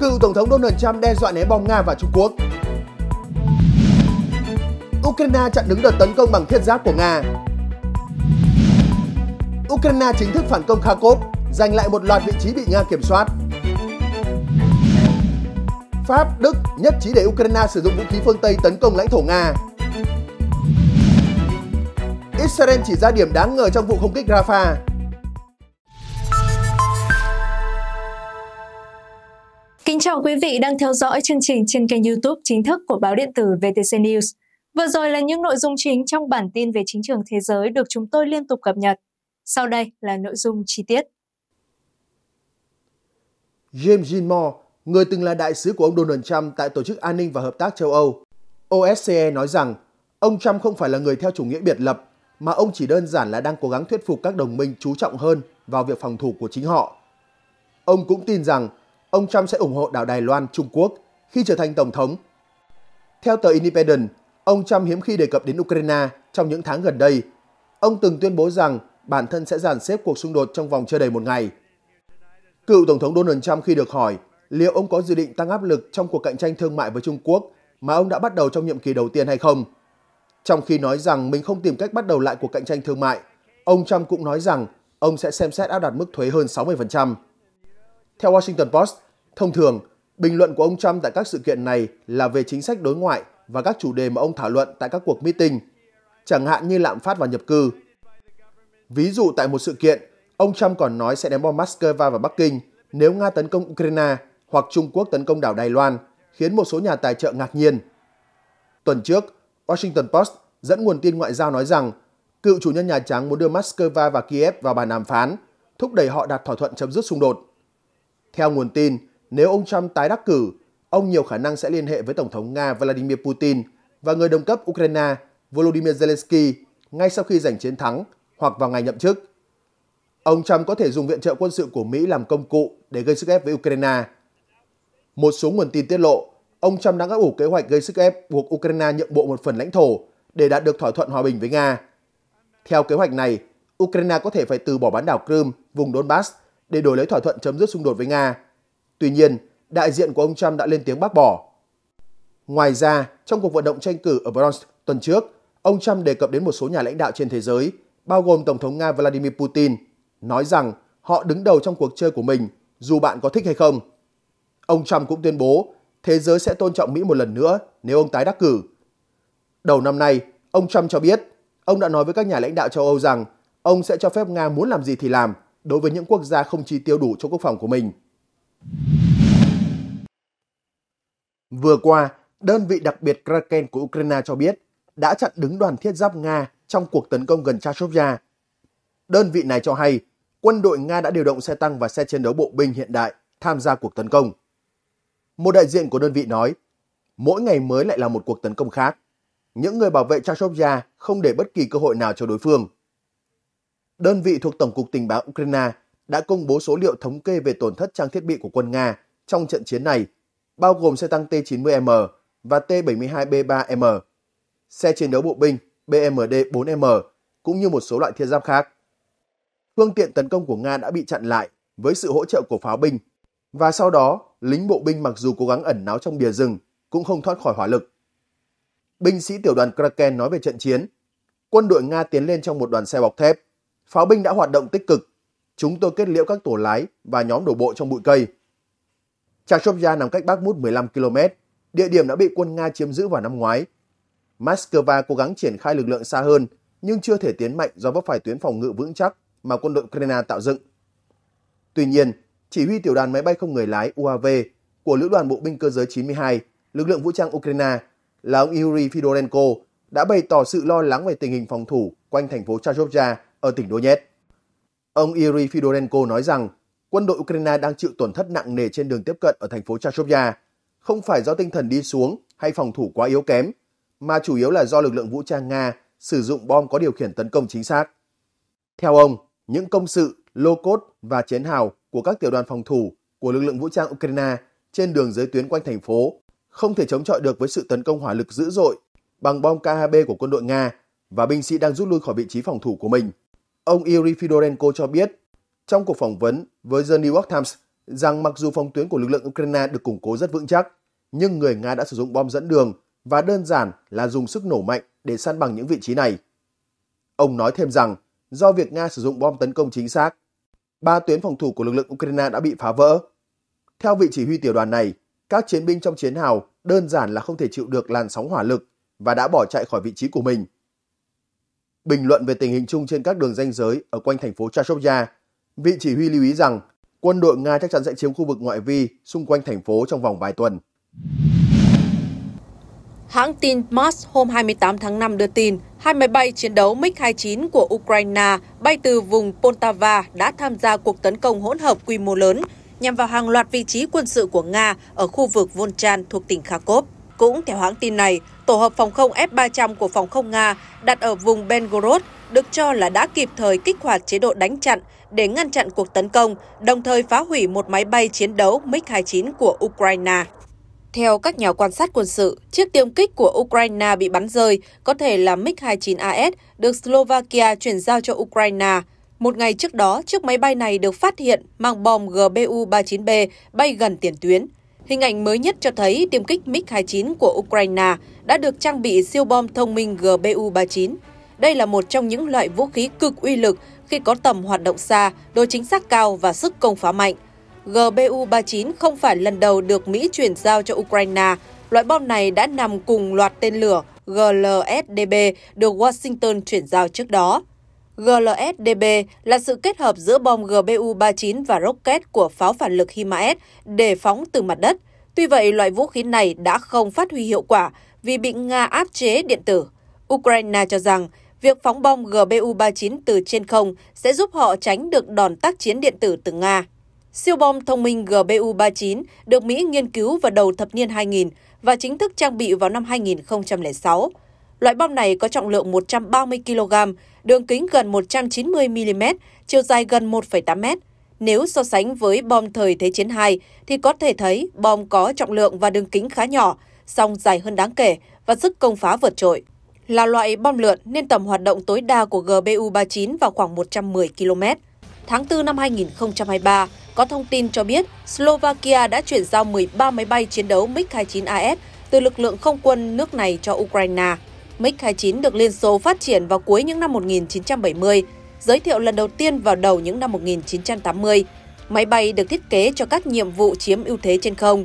cựu Tổng thống Donald Trump đe dọa ném bom Nga và Trung Quốc. Ukraine chặn đứng đợt tấn công bằng thiết giáp của Nga. Ukraine chính thức phản công Kharkov, giành lại một loạt vị trí bị Nga kiểm soát. Pháp, Đức nhất trí để Ukraine sử dụng vũ khí phương Tây tấn công lãnh thổ Nga. Israel chỉ ra điểm đáng ngờ trong vụ không kích Rafah, Kính chào quý vị đang theo dõi chương trình trên kênh YouTube chính thức của báo điện tử VTC News. Vừa rồi là những nội dung chính trong bản tin về chính trường thế giới được chúng tôi liên tục cập nhật. Sau đây là nội dung chi tiết. James Gilmore, người từng là đại sứ của ông Donald Trump tại Tổ chức An ninh và Hợp tác châu Âu, OSCE nói rằng ông Trump không phải là người theo chủ nghĩa biệt lập, mà ông chỉ đơn giản là đang cố gắng thuyết phục các đồng minh chú trọng hơn vào việc phòng thủ của chính họ. Ông cũng tin rằng ông Trump sẽ ủng hộ đảo Đài Loan, Trung Quốc khi trở thành tổng thống. Theo tờ Independent, ông Trump hiếm khi đề cập đến Ukraine trong những tháng gần đây. Ông từng tuyên bố rằng bản thân sẽ dàn xếp cuộc xung đột trong vòng chưa đầy một ngày. Cựu Tổng thống Donald Trump khi được hỏi liệu ông có dự định tăng áp lực trong cuộc cạnh tranh thương mại với Trung Quốc mà ông đã bắt đầu trong nhiệm kỳ đầu tiên hay không. Trong khi nói rằng mình không tìm cách bắt đầu lại cuộc cạnh tranh thương mại, ông Trump cũng nói rằng ông sẽ xem xét áp đặt mức thuế hơn 60%. Theo Washington Post, Thông thường, bình luận của ông Trump tại các sự kiện này là về chính sách đối ngoại và các chủ đề mà ông thảo luận tại các cuộc meeting, chẳng hạn như lạm phát và nhập cư. Ví dụ tại một sự kiện, ông Trump còn nói sẽ ném bom Moscow và Bắc Kinh nếu Nga tấn công Ukraine hoặc Trung Quốc tấn công đảo Đài Loan, khiến một số nhà tài trợ ngạc nhiên. Tuần trước, Washington Post dẫn nguồn tin ngoại giao nói rằng cựu chủ nhân Nhà Trắng muốn đưa Moscow và Kiev vào bàn đàm phán, thúc đẩy họ đạt thỏa thuận chấm dứt xung đột. Theo nguồn tin, nếu ông Trump tái đắc cử, ông nhiều khả năng sẽ liên hệ với Tổng thống Nga Vladimir Putin và người đồng cấp Ukraine Volodymyr Zelensky ngay sau khi giành chiến thắng hoặc vào ngày nhậm chức. Ông Trump có thể dùng viện trợ quân sự của Mỹ làm công cụ để gây sức ép với Ukraine. Một số nguồn tin tiết lộ, ông Trump đang ấp ủ kế hoạch gây sức ép buộc Ukraine nhượng bộ một phần lãnh thổ để đạt được thỏa thuận hòa bình với Nga. Theo kế hoạch này, Ukraine có thể phải từ bỏ bán đảo Crimea, vùng Donbass để đổi lấy thỏa thuận chấm dứt xung đột với Nga Tuy nhiên, đại diện của ông Trump đã lên tiếng bác bỏ. Ngoài ra, trong cuộc vận động tranh cử ở Bronx tuần trước, ông Trump đề cập đến một số nhà lãnh đạo trên thế giới, bao gồm Tổng thống Nga Vladimir Putin, nói rằng họ đứng đầu trong cuộc chơi của mình, dù bạn có thích hay không. Ông Trump cũng tuyên bố thế giới sẽ tôn trọng Mỹ một lần nữa nếu ông tái đắc cử. Đầu năm nay, ông Trump cho biết ông đã nói với các nhà lãnh đạo châu Âu rằng ông sẽ cho phép Nga muốn làm gì thì làm đối với những quốc gia không chi tiêu đủ cho quốc phòng của mình. Vừa qua, đơn vị đặc biệt Kraken của Ukraine cho biết đã chặn đứng đoàn thiết giáp Nga trong cuộc tấn công gần Chashovya. Đơn vị này cho hay quân đội Nga đã điều động xe tăng và xe chiến đấu bộ binh hiện đại tham gia cuộc tấn công. Một đại diện của đơn vị nói, mỗi ngày mới lại là một cuộc tấn công khác. Những người bảo vệ Chashovya không để bất kỳ cơ hội nào cho đối phương. Đơn vị thuộc Tổng cục Tình báo Ukraine đã công bố số liệu thống kê về tổn thất trang thiết bị của quân Nga trong trận chiến này, bao gồm xe tăng T-90M và T-72B3M, xe chiến đấu bộ binh BMD-4M cũng như một số loại thiết giáp khác. Phương tiện tấn công của Nga đã bị chặn lại với sự hỗ trợ của pháo binh và sau đó lính bộ binh mặc dù cố gắng ẩn náu trong bìa rừng cũng không thoát khỏi hỏa lực. Binh sĩ tiểu đoàn Kraken nói về trận chiến. Quân đội Nga tiến lên trong một đoàn xe bọc thép. Pháo binh đã hoạt động tích cực chúng tôi kết liễu các tổ lái và nhóm đổ bộ trong bụi cây. Chashovya nằm cách Bắc Mút 15 km, địa điểm đã bị quân Nga chiếm giữ vào năm ngoái. Moscow cố gắng triển khai lực lượng xa hơn, nhưng chưa thể tiến mạnh do vấp phải tuyến phòng ngự vững chắc mà quân đội Ukraine tạo dựng. Tuy nhiên, chỉ huy tiểu đoàn máy bay không người lái UAV của Lữ đoàn Bộ binh Cơ giới 92, lực lượng vũ trang Ukraine là ông Yuri Fedorenko đã bày tỏ sự lo lắng về tình hình phòng thủ quanh thành phố Chashovya ở tỉnh Donetsk. Ông Yuri Fedorenko nói rằng quân đội Ukraine đang chịu tổn thất nặng nề trên đường tiếp cận ở thành phố Chashovya, không phải do tinh thần đi xuống hay phòng thủ quá yếu kém, mà chủ yếu là do lực lượng vũ trang Nga sử dụng bom có điều khiển tấn công chính xác. Theo ông, những công sự, lô cốt và chiến hào của các tiểu đoàn phòng thủ của lực lượng vũ trang Ukraine trên đường giới tuyến quanh thành phố không thể chống chọi được với sự tấn công hỏa lực dữ dội bằng bom KHB của quân đội Nga và binh sĩ đang rút lui khỏi vị trí phòng thủ của mình. Ông Yuri Fedorenko cho biết trong cuộc phỏng vấn với The New York Times rằng mặc dù phòng tuyến của lực lượng Ukraine được củng cố rất vững chắc, nhưng người Nga đã sử dụng bom dẫn đường và đơn giản là dùng sức nổ mạnh để săn bằng những vị trí này. Ông nói thêm rằng do việc Nga sử dụng bom tấn công chính xác, ba tuyến phòng thủ của lực lượng Ukraine đã bị phá vỡ. Theo vị chỉ huy tiểu đoàn này, các chiến binh trong chiến hào đơn giản là không thể chịu được làn sóng hỏa lực và đã bỏ chạy khỏi vị trí của mình bình luận về tình hình chung trên các đường danh giới ở quanh thành phố Chashovya, vị chỉ huy lưu ý rằng quân đội Nga chắc chắn sẽ chiếm khu vực ngoại vi xung quanh thành phố trong vòng vài tuần. Hãng tin MAS hôm 28 tháng 5 đưa tin, hai máy bay chiến đấu MiG-29 của Ukraine bay từ vùng Poltava đã tham gia cuộc tấn công hỗn hợp quy mô lớn nhằm vào hàng loạt vị trí quân sự của Nga ở khu vực Volchan thuộc tỉnh Kharkov. Cũng theo hãng tin này, tổ hợp phòng không F-300 của phòng không Nga đặt ở vùng Belgorod được cho là đã kịp thời kích hoạt chế độ đánh chặn để ngăn chặn cuộc tấn công, đồng thời phá hủy một máy bay chiến đấu MiG-29 của Ukraine. Theo các nhà quan sát quân sự, chiếc tiêm kích của Ukraine bị bắn rơi có thể là MiG-29AS được Slovakia chuyển giao cho Ukraine. Một ngày trước đó, chiếc máy bay này được phát hiện mang bom GBU-39B bay gần tiền tuyến. Hình ảnh mới nhất cho thấy tiêm kích MiG-29 của Ukraine đã được trang bị siêu bom thông minh GBU-39. Đây là một trong những loại vũ khí cực uy lực khi có tầm hoạt động xa, độ chính xác cao và sức công phá mạnh. GBU-39 không phải lần đầu được Mỹ chuyển giao cho Ukraine. Loại bom này đã nằm cùng loạt tên lửa GLSDB được Washington chuyển giao trước đó. GLSDB là sự kết hợp giữa bom GBU-39 và rocket của pháo phản lực HIMARS để phóng từ mặt đất. Tuy vậy, loại vũ khí này đã không phát huy hiệu quả vì bị Nga áp chế điện tử. Ukraine cho rằng việc phóng bom GBU-39 từ trên không sẽ giúp họ tránh được đòn tác chiến điện tử từ Nga. Siêu bom thông minh GBU-39 được Mỹ nghiên cứu vào đầu thập niên 2000 và chính thức trang bị vào năm 2006. Loại bom này có trọng lượng 130 kg, đường kính gần 190 mm, chiều dài gần 1,8 m. Nếu so sánh với bom thời Thế chiến 2 thì có thể thấy bom có trọng lượng và đường kính khá nhỏ, song dài hơn đáng kể và sức công phá vượt trội. Là loại bom lượn nên tầm hoạt động tối đa của GBU-39 vào khoảng 110 km. Tháng 4 năm 2023, có thông tin cho biết Slovakia đã chuyển giao 13 máy bay chiến đấu MiG-29AS từ lực lượng không quân nước này cho Ukraine. MiG-29 được Liên Xô phát triển vào cuối những năm 1970, giới thiệu lần đầu tiên vào đầu những năm 1980. Máy bay được thiết kế cho các nhiệm vụ chiếm ưu thế trên không.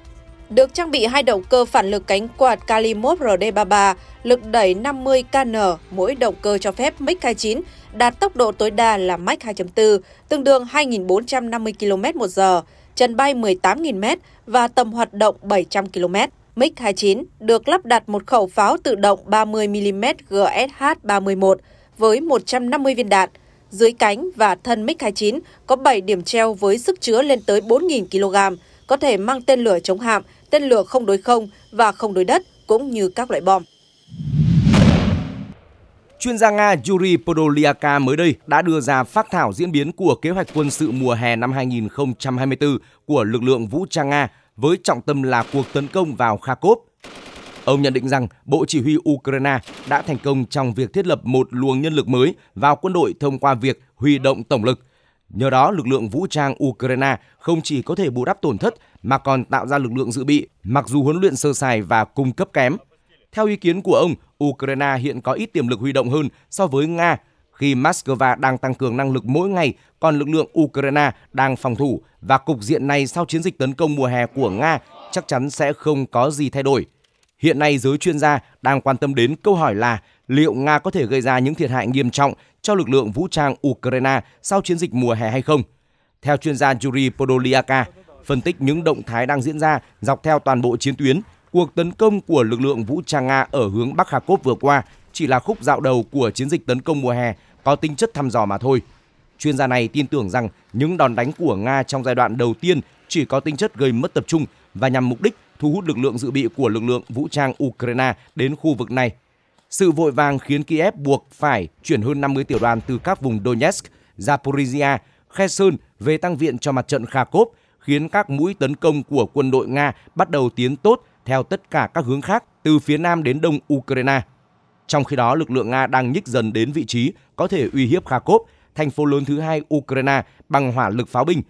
Được trang bị hai động cơ phản lực cánh quạt Kalimov RD-33, lực đẩy 50 kn, mỗi động cơ cho phép MiG-29 đạt tốc độ tối đa là Mach 2.4, tương đương 2.450 km h trần bay 18.000m và tầm hoạt động 700 km. MiG-29 được lắp đặt một khẩu pháo tự động 30mm GSH-31 với 150 viên đạn. Dưới cánh và thân MiG-29 có 7 điểm treo với sức chứa lên tới 4.000 kg, có thể mang tên lửa chống hạm, tên lửa không đối không và không đối đất, cũng như các loại bom. Chuyên gia Nga Yuri Podolyaka mới đây đã đưa ra phát thảo diễn biến của kế hoạch quân sự mùa hè năm 2024 của lực lượng vũ trang Nga với trọng tâm là cuộc tấn công vào Kharkov. Ông nhận định rằng Bộ Chỉ huy Ukraine đã thành công trong việc thiết lập một luồng nhân lực mới vào quân đội thông qua việc huy động tổng lực. Nhờ đó, lực lượng vũ trang Ukraine không chỉ có thể bù đắp tổn thất mà còn tạo ra lực lượng dự bị, mặc dù huấn luyện sơ sài và cung cấp kém. Theo ý kiến của ông, Ukraine hiện có ít tiềm lực huy động hơn so với Nga khi Moscow đang tăng cường năng lực mỗi ngày, còn lực lượng Ukraine đang phòng thủ và cục diện này sau chiến dịch tấn công mùa hè của Nga chắc chắn sẽ không có gì thay đổi. Hiện nay giới chuyên gia đang quan tâm đến câu hỏi là liệu Nga có thể gây ra những thiệt hại nghiêm trọng cho lực lượng vũ trang Ukraine sau chiến dịch mùa hè hay không. Theo chuyên gia Yuri Podolyaka phân tích những động thái đang diễn ra dọc theo toàn bộ chiến tuyến, cuộc tấn công của lực lượng vũ trang Nga ở hướng Bắc Kharkov vừa qua chỉ là khúc dạo đầu của chiến dịch tấn công mùa hè có tính chất thăm dò mà thôi. Chuyên gia này tin tưởng rằng những đòn đánh của Nga trong giai đoạn đầu tiên chỉ có tính chất gây mất tập trung và nhằm mục đích thu hút lực lượng dự bị của lực lượng vũ trang Ukraine đến khu vực này. Sự vội vàng khiến Kiev buộc phải chuyển hơn 50 tiểu đoàn từ các vùng Donetsk, Zaporizhia, Kherson về tăng viện cho mặt trận Kharkov, khiến các mũi tấn công của quân đội Nga bắt đầu tiến tốt theo tất cả các hướng khác từ phía nam đến đông Ukraine. Trong khi đó, lực lượng Nga đang nhích dần đến vị trí có thể uy hiếp Kharkov, thành phố lớn thứ hai Ukraine bằng hỏa lực pháo binh.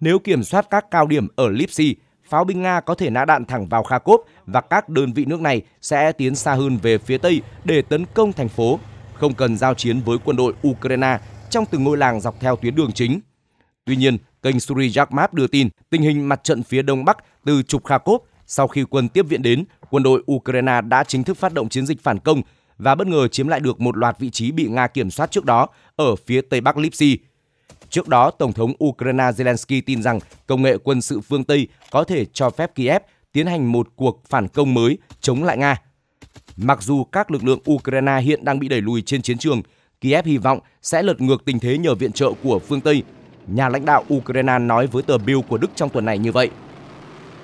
Nếu kiểm soát các cao điểm ở Lipsy, pháo binh Nga có thể nã đạn thẳng vào Kharkov và các đơn vị nước này sẽ tiến xa hơn về phía Tây để tấn công thành phố, không cần giao chiến với quân đội Ukraine trong từng ngôi làng dọc theo tuyến đường chính. Tuy nhiên, kênh Suri map đưa tin tình hình mặt trận phía Đông Bắc từ trục Kharkov sau khi quân tiếp viện đến, quân đội Ukraine đã chính thức phát động chiến dịch phản công và bất ngờ chiếm lại được một loạt vị trí bị Nga kiểm soát trước đó ở phía tây bắc Lipsy. Trước đó, Tổng thống Ukraine Zelensky tin rằng công nghệ quân sự phương Tây có thể cho phép Kiev tiến hành một cuộc phản công mới chống lại Nga. Mặc dù các lực lượng Ukraine hiện đang bị đẩy lùi trên chiến trường, Kiev hy vọng sẽ lật ngược tình thế nhờ viện trợ của phương Tây. Nhà lãnh đạo Ukraine nói với tờ Bill của Đức trong tuần này như vậy.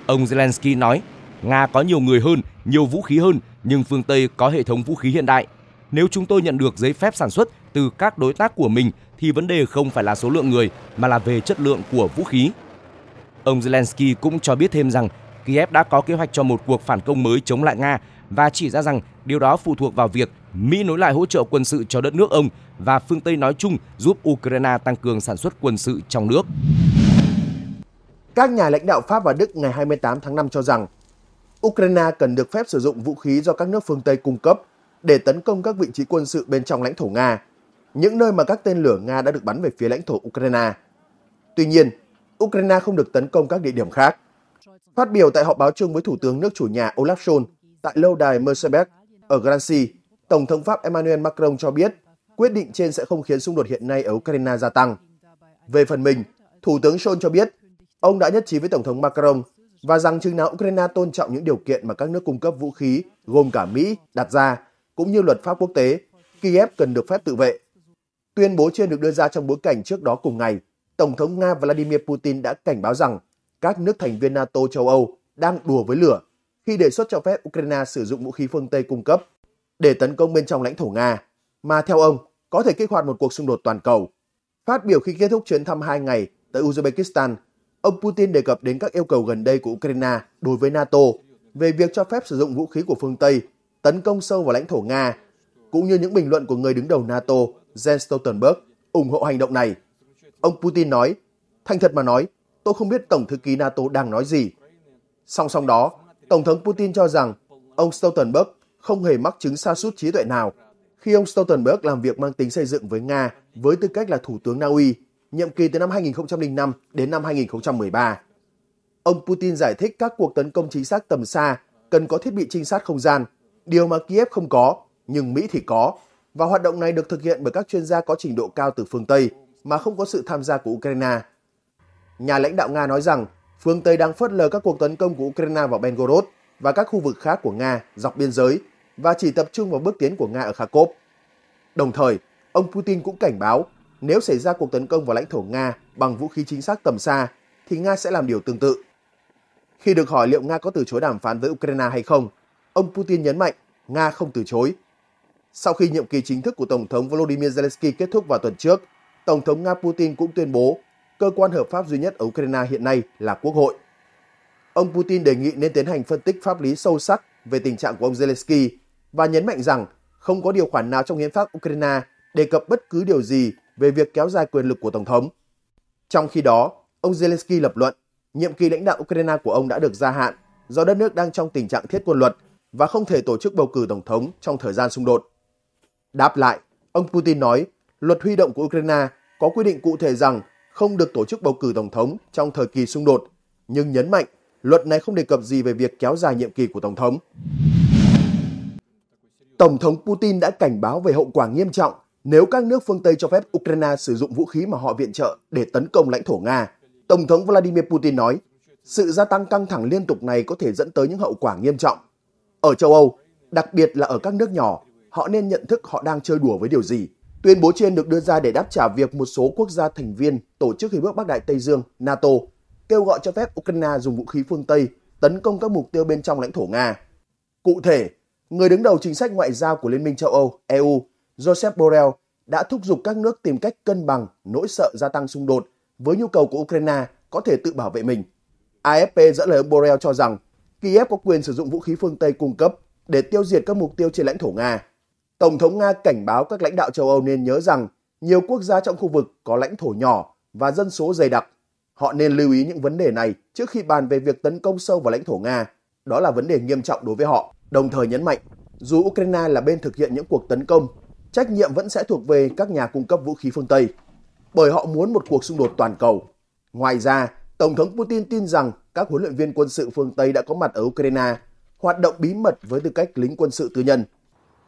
Ông Zelensky nói Nga có nhiều người hơn, nhiều vũ khí hơn, nhưng phương Tây có hệ thống vũ khí hiện đại. Nếu chúng tôi nhận được giấy phép sản xuất từ các đối tác của mình thì vấn đề không phải là số lượng người mà là về chất lượng của vũ khí. Ông Zelensky cũng cho biết thêm rằng Kiev đã có kế hoạch cho một cuộc phản công mới chống lại Nga và chỉ ra rằng điều đó phụ thuộc vào việc Mỹ nối lại hỗ trợ quân sự cho đất nước ông và phương Tây nói chung giúp Ukraine tăng cường sản xuất quân sự trong nước. Các nhà lãnh đạo Pháp và Đức ngày 28 tháng 5 cho rằng Ukraine cần được phép sử dụng vũ khí do các nước phương Tây cung cấp để tấn công các vị trí quân sự bên trong lãnh thổ Nga, những nơi mà các tên lửa Nga đã được bắn về phía lãnh thổ Ukraine. Tuy nhiên, Ukraine không được tấn công các địa điểm khác. Phát biểu tại họp báo chung với Thủ tướng nước chủ nhà Olaf Scholz tại lâu đài Mercedes ở Grancy, Tổng thống Pháp Emmanuel Macron cho biết quyết định trên sẽ không khiến xung đột hiện nay ở Ukraine gia tăng. Về phần mình, Thủ tướng Scholz cho biết ông đã nhất trí với Tổng thống Macron và rằng chừng nào Ukraine tôn trọng những điều kiện mà các nước cung cấp vũ khí, gồm cả Mỹ, đặt ra, cũng như luật pháp quốc tế, Kiev cần được phép tự vệ. Tuyên bố trên được đưa ra trong bối cảnh trước đó cùng ngày, Tổng thống Nga Vladimir Putin đã cảnh báo rằng các nước thành viên NATO châu Âu đang đùa với lửa khi đề xuất cho phép Ukraine sử dụng vũ khí phương Tây cung cấp để tấn công bên trong lãnh thổ Nga, mà theo ông có thể kích hoạt một cuộc xung đột toàn cầu. Phát biểu khi kết thúc chuyến thăm hai ngày tới Uzbekistan, ông Putin đề cập đến các yêu cầu gần đây của Ukraine đối với NATO về việc cho phép sử dụng vũ khí của phương Tây tấn công sâu vào lãnh thổ Nga, cũng như những bình luận của người đứng đầu NATO Jens Stoltenberg ủng hộ hành động này. Ông Putin nói, thành thật mà nói, tôi không biết Tổng thư ký NATO đang nói gì. Song song đó, Tổng thống Putin cho rằng ông Stoltenberg không hề mắc chứng sa sút trí tuệ nào khi ông Stoltenberg làm việc mang tính xây dựng với Nga với tư cách là Thủ tướng Na Uy nhiệm kỳ từ năm 2005 đến năm 2013. Ông Putin giải thích các cuộc tấn công chính xác tầm xa cần có thiết bị trinh sát không gian, điều mà Kiev không có, nhưng Mỹ thì có, và hoạt động này được thực hiện bởi các chuyên gia có trình độ cao từ phương Tây mà không có sự tham gia của Ukraine. Nhà lãnh đạo Nga nói rằng phương Tây đang phớt lờ các cuộc tấn công của Ukraine vào Belgorod và các khu vực khác của Nga dọc biên giới và chỉ tập trung vào bước tiến của Nga ở Kharkov. Đồng thời, ông Putin cũng cảnh báo nếu xảy ra cuộc tấn công vào lãnh thổ Nga bằng vũ khí chính xác tầm xa, thì Nga sẽ làm điều tương tự. Khi được hỏi liệu Nga có từ chối đàm phán với Ukraine hay không, ông Putin nhấn mạnh Nga không từ chối. Sau khi nhiệm kỳ chính thức của Tổng thống Volodymyr Zelensky kết thúc vào tuần trước, Tổng thống Nga Putin cũng tuyên bố cơ quan hợp pháp duy nhất ở Ukraine hiện nay là Quốc hội. Ông Putin đề nghị nên tiến hành phân tích pháp lý sâu sắc về tình trạng của ông Zelensky và nhấn mạnh rằng không có điều khoản nào trong hiến pháp Ukraine đề cập bất cứ điều gì về việc kéo dài quyền lực của Tổng thống. Trong khi đó, ông Zelensky lập luận nhiệm kỳ lãnh đạo Ukraine của ông đã được gia hạn do đất nước đang trong tình trạng thiết quân luật và không thể tổ chức bầu cử Tổng thống trong thời gian xung đột. Đáp lại, ông Putin nói luật huy động của Ukraine có quy định cụ thể rằng không được tổ chức bầu cử Tổng thống trong thời kỳ xung đột, nhưng nhấn mạnh luật này không đề cập gì về việc kéo dài nhiệm kỳ của Tổng thống. Tổng thống Putin đã cảnh báo về hậu quả nghiêm trọng nếu các nước phương Tây cho phép Ukraine sử dụng vũ khí mà họ viện trợ để tấn công lãnh thổ Nga. Tổng thống Vladimir Putin nói, sự gia tăng căng thẳng liên tục này có thể dẫn tới những hậu quả nghiêm trọng. Ở châu Âu, đặc biệt là ở các nước nhỏ, họ nên nhận thức họ đang chơi đùa với điều gì. Tuyên bố trên được đưa ra để đáp trả việc một số quốc gia thành viên Tổ chức Hiệp ước Bắc Đại Tây Dương NATO kêu gọi cho phép Ukraine dùng vũ khí phương Tây tấn công các mục tiêu bên trong lãnh thổ Nga. Cụ thể, người đứng đầu chính sách ngoại giao của Liên minh châu Âu EU Joseph Borrell đã thúc giục các nước tìm cách cân bằng nỗi sợ gia tăng xung đột với nhu cầu của Ukraine có thể tự bảo vệ mình. AFP dẫn lời ông Borrell cho rằng Kiev có quyền sử dụng vũ khí phương Tây cung cấp để tiêu diệt các mục tiêu trên lãnh thổ Nga. Tổng thống Nga cảnh báo các lãnh đạo châu Âu nên nhớ rằng nhiều quốc gia trong khu vực có lãnh thổ nhỏ và dân số dày đặc. Họ nên lưu ý những vấn đề này trước khi bàn về việc tấn công sâu vào lãnh thổ Nga. Đó là vấn đề nghiêm trọng đối với họ, đồng thời nhấn mạnh dù Ukraine là bên thực hiện những cuộc tấn công trách nhiệm vẫn sẽ thuộc về các nhà cung cấp vũ khí phương Tây, bởi họ muốn một cuộc xung đột toàn cầu. Ngoài ra, Tổng thống Putin tin rằng các huấn luyện viên quân sự phương Tây đã có mặt ở Ukraine, hoạt động bí mật với tư cách lính quân sự tư nhân.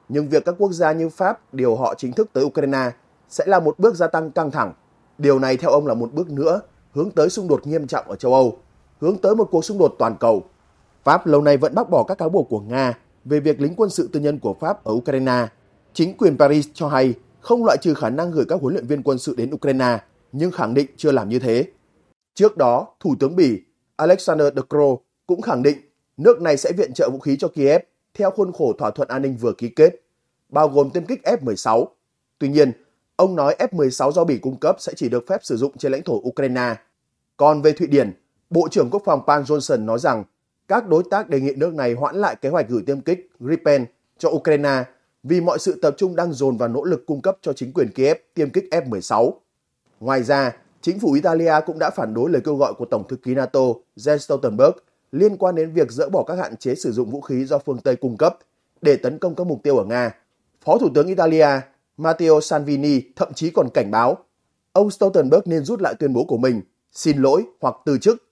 Nhưng việc các quốc gia như Pháp điều họ chính thức tới Ukraine sẽ là một bước gia tăng căng thẳng. Điều này theo ông là một bước nữa hướng tới xung đột nghiêm trọng ở châu Âu, hướng tới một cuộc xung đột toàn cầu. Pháp lâu nay vẫn bác bỏ các cáo buộc của Nga về việc lính quân sự tư nhân của Pháp ở Ukraine Chính quyền Paris cho hay không loại trừ khả năng gửi các huấn luyện viên quân sự đến Ukraine, nhưng khẳng định chưa làm như thế. Trước đó, Thủ tướng Bỉ Alexander De Croo cũng khẳng định nước này sẽ viện trợ vũ khí cho Kiev theo khuôn khổ thỏa thuận an ninh vừa ký kết, bao gồm tiêm kích F-16. Tuy nhiên, ông nói F-16 do Bỉ cung cấp sẽ chỉ được phép sử dụng trên lãnh thổ Ukraine. Còn về Thụy Điển, Bộ trưởng Quốc phòng Pan Johnson nói rằng các đối tác đề nghị nước này hoãn lại kế hoạch gửi tiêm kích Gripen cho Ukraine vì mọi sự tập trung đang dồn vào nỗ lực cung cấp cho chính quyền Kiev tiêm kích F-16. Ngoài ra, chính phủ Italia cũng đã phản đối lời kêu gọi của Tổng thư ký NATO Jens Stoltenberg liên quan đến việc dỡ bỏ các hạn chế sử dụng vũ khí do phương Tây cung cấp để tấn công các mục tiêu ở Nga. Phó Thủ tướng Italia Matteo Salvini thậm chí còn cảnh báo ông Stoltenberg nên rút lại tuyên bố của mình, xin lỗi hoặc từ chức.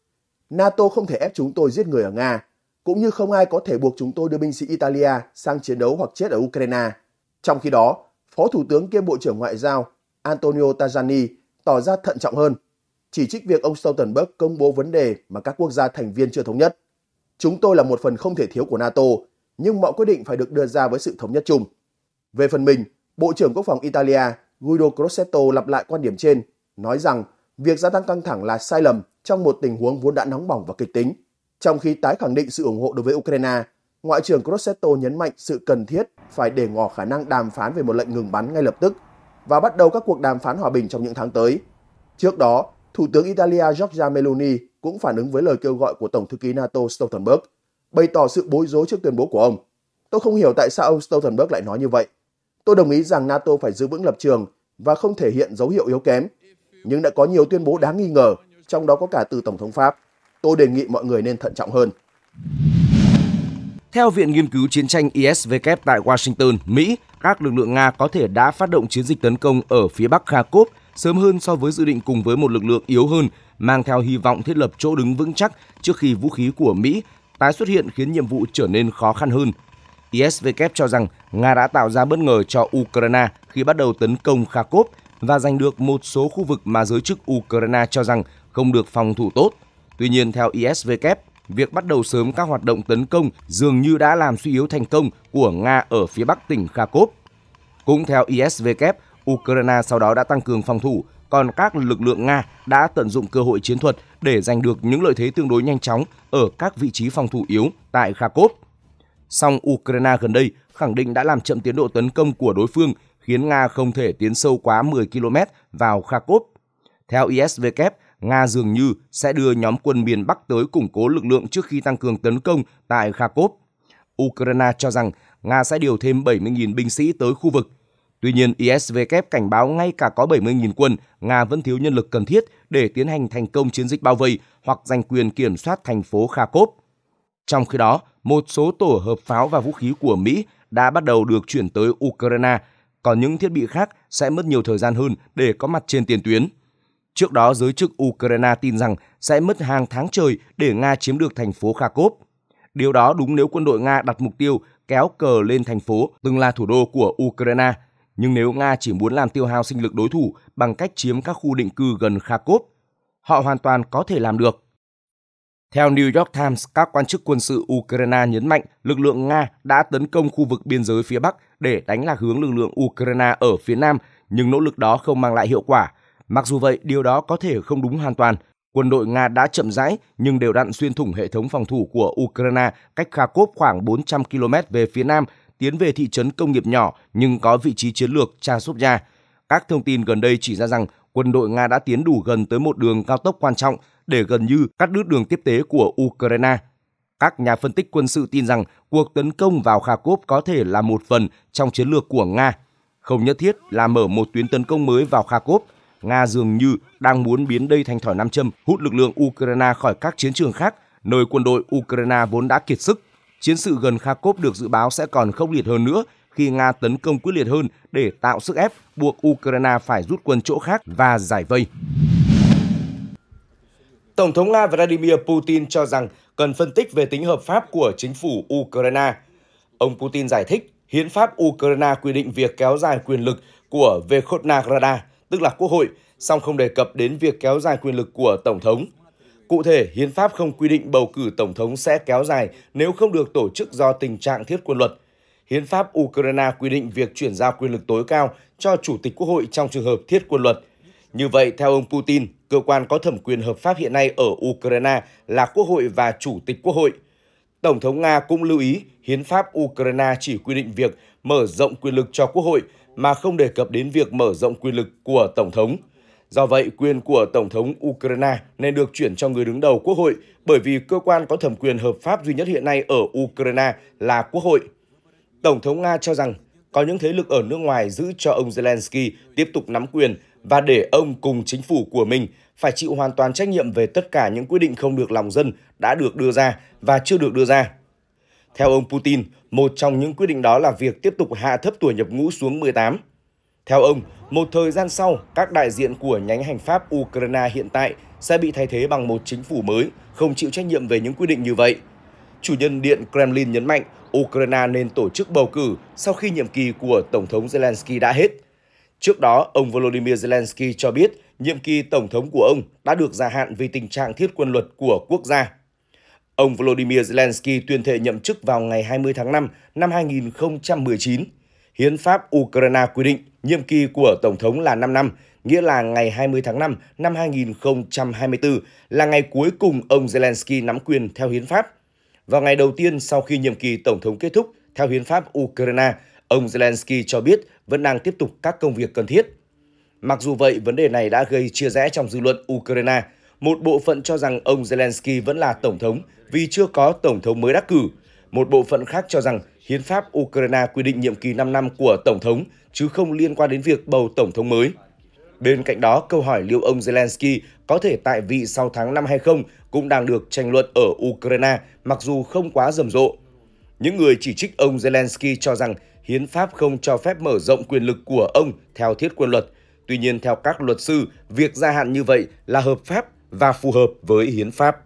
NATO không thể ép chúng tôi giết người ở Nga, cũng như không ai có thể buộc chúng tôi đưa binh sĩ Italia sang chiến đấu hoặc chết ở Ukraine. Trong khi đó, Phó Thủ tướng kiêm Bộ trưởng Ngoại giao Antonio Tajani tỏ ra thận trọng hơn, chỉ trích việc ông Stoltenberg công bố vấn đề mà các quốc gia thành viên chưa thống nhất. Chúng tôi là một phần không thể thiếu của NATO, nhưng mọi quyết định phải được đưa ra với sự thống nhất chung. Về phần mình, Bộ trưởng Quốc phòng Italia Guido Crosetto lặp lại quan điểm trên, nói rằng việc gia tăng căng thẳng là sai lầm trong một tình huống vốn đã nóng bỏng và kịch tính. Trong khi tái khẳng định sự ủng hộ đối với Ukraine, Ngoại trưởng Crosetto nhấn mạnh sự cần thiết phải để ngỏ khả năng đàm phán về một lệnh ngừng bắn ngay lập tức và bắt đầu các cuộc đàm phán hòa bình trong những tháng tới. Trước đó, Thủ tướng Italia Giorgia Meloni cũng phản ứng với lời kêu gọi của Tổng thư ký NATO Stoltenberg, bày tỏ sự bối rối trước tuyên bố của ông. Tôi không hiểu tại sao ông Stoltenberg lại nói như vậy. Tôi đồng ý rằng NATO phải giữ vững lập trường và không thể hiện dấu hiệu yếu kém, nhưng đã có nhiều tuyên bố đáng nghi ngờ, trong đó có cả từ Tổng thống Pháp tôi đề nghị mọi người nên thận trọng hơn. Theo Viện Nghiên cứu Chiến tranh isvk tại Washington, Mỹ, các lực lượng Nga có thể đã phát động chiến dịch tấn công ở phía bắc Kharkov sớm hơn so với dự định cùng với một lực lượng yếu hơn, mang theo hy vọng thiết lập chỗ đứng vững chắc trước khi vũ khí của Mỹ tái xuất hiện khiến nhiệm vụ trở nên khó khăn hơn. isvk cho rằng Nga đã tạo ra bất ngờ cho Ukraine khi bắt đầu tấn công Kharkov và giành được một số khu vực mà giới chức Ukraine cho rằng không được phòng thủ tốt – Tuy nhiên, theo ISW, việc bắt đầu sớm các hoạt động tấn công dường như đã làm suy yếu thành công của Nga ở phía bắc tỉnh Kharkov. Cũng theo ISW, Ukraine sau đó đã tăng cường phòng thủ, còn các lực lượng Nga đã tận dụng cơ hội chiến thuật để giành được những lợi thế tương đối nhanh chóng ở các vị trí phòng thủ yếu tại Kharkov. Song Ukraine gần đây khẳng định đã làm chậm tiến độ tấn công của đối phương, khiến Nga không thể tiến sâu quá 10 km vào Kharkov. Theo ISW, Nga dường như sẽ đưa nhóm quân miền Bắc tới củng cố lực lượng trước khi tăng cường tấn công tại Kharkov. Ukraine cho rằng Nga sẽ điều thêm 70.000 binh sĩ tới khu vực. Tuy nhiên, ISW cảnh báo ngay cả có 70.000 quân, Nga vẫn thiếu nhân lực cần thiết để tiến hành thành công chiến dịch bao vây hoặc giành quyền kiểm soát thành phố Kharkov. Trong khi đó, một số tổ hợp pháo và vũ khí của Mỹ đã bắt đầu được chuyển tới Ukraine, còn những thiết bị khác sẽ mất nhiều thời gian hơn để có mặt trên tiền tuyến. Trước đó, giới chức Ukraine tin rằng sẽ mất hàng tháng trời để Nga chiếm được thành phố Kharkov. Điều đó đúng nếu quân đội Nga đặt mục tiêu kéo cờ lên thành phố từng là thủ đô của Ukraine. Nhưng nếu Nga chỉ muốn làm tiêu hao sinh lực đối thủ bằng cách chiếm các khu định cư gần Kharkov, họ hoàn toàn có thể làm được. Theo New York Times, các quan chức quân sự Ukraine nhấn mạnh lực lượng Nga đã tấn công khu vực biên giới phía Bắc để đánh lạc hướng lực lượng Ukraine ở phía Nam, nhưng nỗ lực đó không mang lại hiệu quả Mặc dù vậy, điều đó có thể không đúng hoàn toàn. Quân đội Nga đã chậm rãi nhưng đều đặn xuyên thủng hệ thống phòng thủ của Ukraine cách Kharkov khoảng 400 km về phía nam, tiến về thị trấn công nghiệp nhỏ nhưng có vị trí chiến lược Chasovya. Các thông tin gần đây chỉ ra rằng quân đội Nga đã tiến đủ gần tới một đường cao tốc quan trọng để gần như cắt đứt đường tiếp tế của Ukraine. Các nhà phân tích quân sự tin rằng cuộc tấn công vào Kharkov có thể là một phần trong chiến lược của Nga. Không nhất thiết là mở một tuyến tấn công mới vào Kharkov – Nga dường như đang muốn biến đây thành thỏi nam châm, hút lực lượng Ukraine khỏi các chiến trường khác, nơi quân đội Ukraine vốn đã kiệt sức. Chiến sự gần Kharkov được dự báo sẽ còn khốc liệt hơn nữa khi Nga tấn công quyết liệt hơn để tạo sức ép buộc Ukraine phải rút quân chỗ khác và giải vây. Tổng thống Nga Vladimir Putin cho rằng cần phân tích về tính hợp pháp của chính phủ Ukraine. Ông Putin giải thích, hiến pháp Ukraine quy định việc kéo dài quyền lực của Verkhovna Rada, tức là Quốc hội, song không đề cập đến việc kéo dài quyền lực của Tổng thống. Cụ thể, hiến pháp không quy định bầu cử tổng thống sẽ kéo dài nếu không được tổ chức do tình trạng thiết quân luật. Hiến pháp Ukraine quy định việc chuyển giao quyền lực tối cao cho chủ tịch quốc hội trong trường hợp thiết quân luật. Như vậy, theo ông Putin, cơ quan có thẩm quyền hợp pháp hiện nay ở Ukraine là quốc hội và chủ tịch quốc hội. Tổng thống Nga cũng lưu ý, hiến pháp Ukraine chỉ quy định việc mở rộng quyền lực cho quốc hội mà không đề cập đến việc mở rộng quyền lực của Tổng thống. Do vậy, quyền của Tổng thống Ukraine nên được chuyển cho người đứng đầu Quốc hội bởi vì cơ quan có thẩm quyền hợp pháp duy nhất hiện nay ở Ukraine là Quốc hội. Tổng thống Nga cho rằng có những thế lực ở nước ngoài giữ cho ông Zelensky tiếp tục nắm quyền và để ông cùng chính phủ của mình phải chịu hoàn toàn trách nhiệm về tất cả những quyết định không được lòng dân đã được đưa ra và chưa được đưa ra. Theo ông Putin, một trong những quyết định đó là việc tiếp tục hạ thấp tuổi nhập ngũ xuống 18. Theo ông, một thời gian sau, các đại diện của nhánh hành pháp Ukraine hiện tại sẽ bị thay thế bằng một chính phủ mới không chịu trách nhiệm về những quy định như vậy. Chủ nhân Điện Kremlin nhấn mạnh Ukraine nên tổ chức bầu cử sau khi nhiệm kỳ của Tổng thống Zelensky đã hết. Trước đó, ông Volodymyr Zelensky cho biết nhiệm kỳ Tổng thống của ông đã được gia hạn vì tình trạng thiết quân luật của quốc gia. Ông Volodymyr Zelensky tuyên thệ nhậm chức vào ngày 20 tháng 5 năm 2019. Hiến pháp Ukraine quy định nhiệm kỳ của Tổng thống là 5 năm, nghĩa là ngày 20 tháng 5 năm 2024 là ngày cuối cùng ông Zelensky nắm quyền theo hiến pháp. Vào ngày đầu tiên sau khi nhiệm kỳ Tổng thống kết thúc, theo hiến pháp Ukraine, ông Zelensky cho biết vẫn đang tiếp tục các công việc cần thiết. Mặc dù vậy, vấn đề này đã gây chia rẽ trong dư luận Ukraine – một bộ phận cho rằng ông Zelensky vẫn là tổng thống vì chưa có tổng thống mới đắc cử. Một bộ phận khác cho rằng hiến pháp Ukraine quy định nhiệm kỳ 5 năm của tổng thống chứ không liên quan đến việc bầu tổng thống mới. Bên cạnh đó, câu hỏi liệu ông Zelensky có thể tại vị sau tháng 5 hay không cũng đang được tranh luận ở Ukraine, mặc dù không quá rầm rộ. Những người chỉ trích ông Zelensky cho rằng hiến pháp không cho phép mở rộng quyền lực của ông theo thiết quân luật. Tuy nhiên, theo các luật sư, việc gia hạn như vậy là hợp pháp và phù hợp với hiến pháp.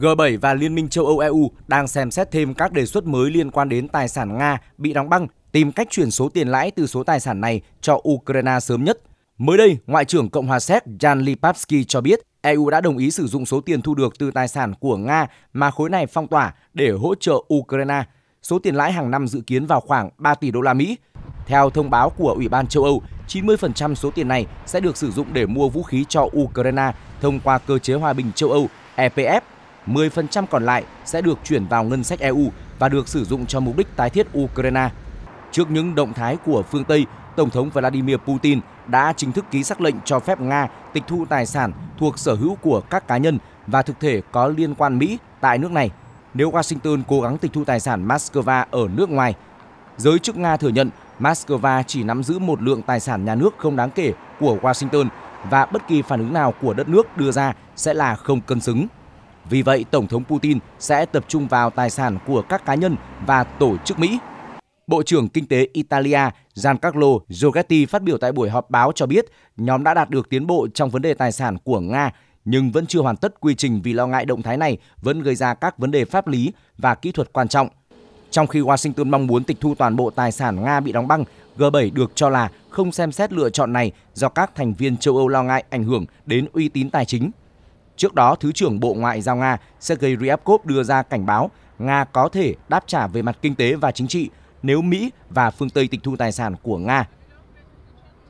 G7 và Liên minh châu Âu EU đang xem xét thêm các đề xuất mới liên quan đến tài sản Nga bị đóng băng, tìm cách chuyển số tiền lãi từ số tài sản này cho Ukraine sớm nhất. Mới đây, Ngoại trưởng Cộng hòa Séc Jan Lipavsky cho biết EU đã đồng ý sử dụng số tiền thu được từ tài sản của Nga mà khối này phong tỏa để hỗ trợ Ukraine. Số tiền lãi hàng năm dự kiến vào khoảng 3 tỷ đô la Mỹ. Theo thông báo của Ủy ban châu Âu, 90% số tiền này sẽ được sử dụng để mua vũ khí cho Ukraine thông qua cơ chế hòa bình châu Âu EPF. 10% còn lại sẽ được chuyển vào ngân sách EU và được sử dụng cho mục đích tái thiết Ukraine. Trước những động thái của phương Tây, Tổng thống Vladimir Putin đã chính thức ký xác lệnh cho phép Nga tịch thu tài sản thuộc sở hữu của các cá nhân và thực thể có liên quan Mỹ tại nước này nếu Washington cố gắng tịch thu tài sản Moscow ở nước ngoài. Giới chức Nga thừa nhận Moscow chỉ nắm giữ một lượng tài sản nhà nước không đáng kể của Washington và bất kỳ phản ứng nào của đất nước đưa ra sẽ là không cân xứng. Vì vậy, Tổng thống Putin sẽ tập trung vào tài sản của các cá nhân và tổ chức Mỹ. Bộ trưởng Kinh tế Italia Giancarlo Giorgetti phát biểu tại buổi họp báo cho biết nhóm đã đạt được tiến bộ trong vấn đề tài sản của Nga nhưng vẫn chưa hoàn tất quy trình vì lo ngại động thái này vẫn gây ra các vấn đề pháp lý và kỹ thuật quan trọng – trong khi Washington mong muốn tịch thu toàn bộ tài sản Nga bị đóng băng, G7 được cho là không xem xét lựa chọn này do các thành viên châu Âu lo ngại ảnh hưởng đến uy tín tài chính. Trước đó, Thứ trưởng Bộ Ngoại giao Nga Sergei Ryabkov đưa ra cảnh báo Nga có thể đáp trả về mặt kinh tế và chính trị nếu Mỹ và phương Tây tịch thu tài sản của Nga.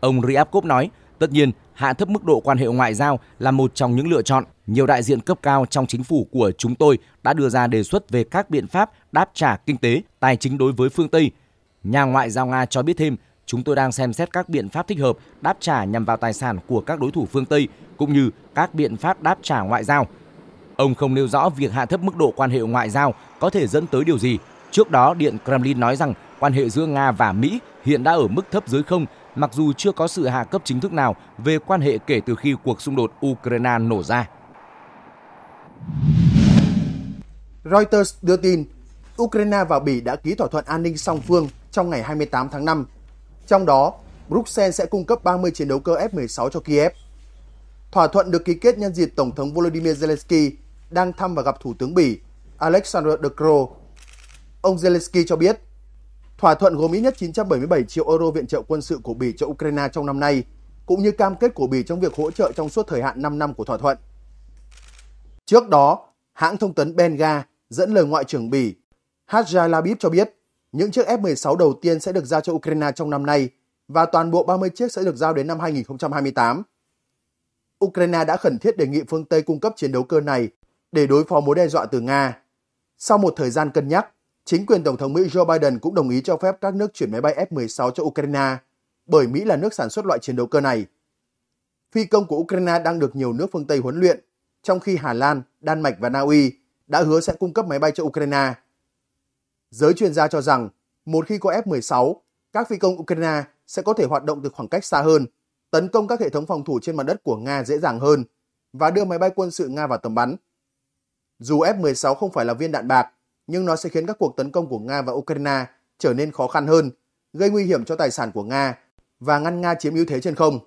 Ông Ryabkov nói, tất nhiên hạ thấp mức độ quan hệ ngoại giao là một trong những lựa chọn. Nhiều đại diện cấp cao trong chính phủ của chúng tôi đã đưa ra đề xuất về các biện pháp đáp trả kinh tế, tài chính đối với phương Tây. Nhà ngoại giao Nga cho biết thêm, chúng tôi đang xem xét các biện pháp thích hợp đáp trả nhằm vào tài sản của các đối thủ phương Tây cũng như các biện pháp đáp trả ngoại giao. Ông không nêu rõ việc hạ thấp mức độ quan hệ ngoại giao có thể dẫn tới điều gì. Trước đó, Điện Kremlin nói rằng quan hệ giữa Nga và Mỹ hiện đã ở mức thấp dưới không mặc dù chưa có sự hạ cấp chính thức nào về quan hệ kể từ khi cuộc xung đột Ukraine nổ ra. Reuters đưa tin, Ukraine và Bỉ đã ký thỏa thuận an ninh song phương trong ngày 28 tháng 5. Trong đó, Bruxelles sẽ cung cấp 30 chiến đấu cơ F-16 cho Kiev. Thỏa thuận được ký kết nhân dịp Tổng thống Volodymyr Zelensky đang thăm và gặp Thủ tướng Bỉ Alexander De Croo. Ông Zelensky cho biết Thỏa thuận gồm ít nhất 977 triệu euro viện trợ quân sự của Bỉ cho Ukraine trong năm nay, cũng như cam kết của Bỉ trong việc hỗ trợ trong suốt thời hạn 5 năm của thỏa thuận. Trước đó, hãng thông tấn Benga dẫn lời Ngoại trưởng Bỉ Hadja Labib cho biết những chiếc F-16 đầu tiên sẽ được giao cho Ukraine trong năm nay và toàn bộ 30 chiếc sẽ được giao đến năm 2028. Ukraine đã khẩn thiết đề nghị phương Tây cung cấp chiến đấu cơ này để đối phó mối đe dọa từ Nga. Sau một thời gian cân nhắc, Chính quyền Tổng thống Mỹ Joe Biden cũng đồng ý cho phép các nước chuyển máy bay F-16 cho Ukraine, bởi Mỹ là nước sản xuất loại chiến đấu cơ này. Phi công của Ukraine đang được nhiều nước phương Tây huấn luyện, trong khi Hà Lan, Đan Mạch và Na Uy đã hứa sẽ cung cấp máy bay cho Ukraine. Giới chuyên gia cho rằng, một khi có F-16, các phi công Ukraine sẽ có thể hoạt động từ khoảng cách xa hơn, tấn công các hệ thống phòng thủ trên mặt đất của Nga dễ dàng hơn và đưa máy bay quân sự Nga vào tầm bắn. Dù F-16 không phải là viên đạn bạc, nhưng nó sẽ khiến các cuộc tấn công của Nga và Ukraine trở nên khó khăn hơn, gây nguy hiểm cho tài sản của Nga và ngăn Nga chiếm ưu thế trên không.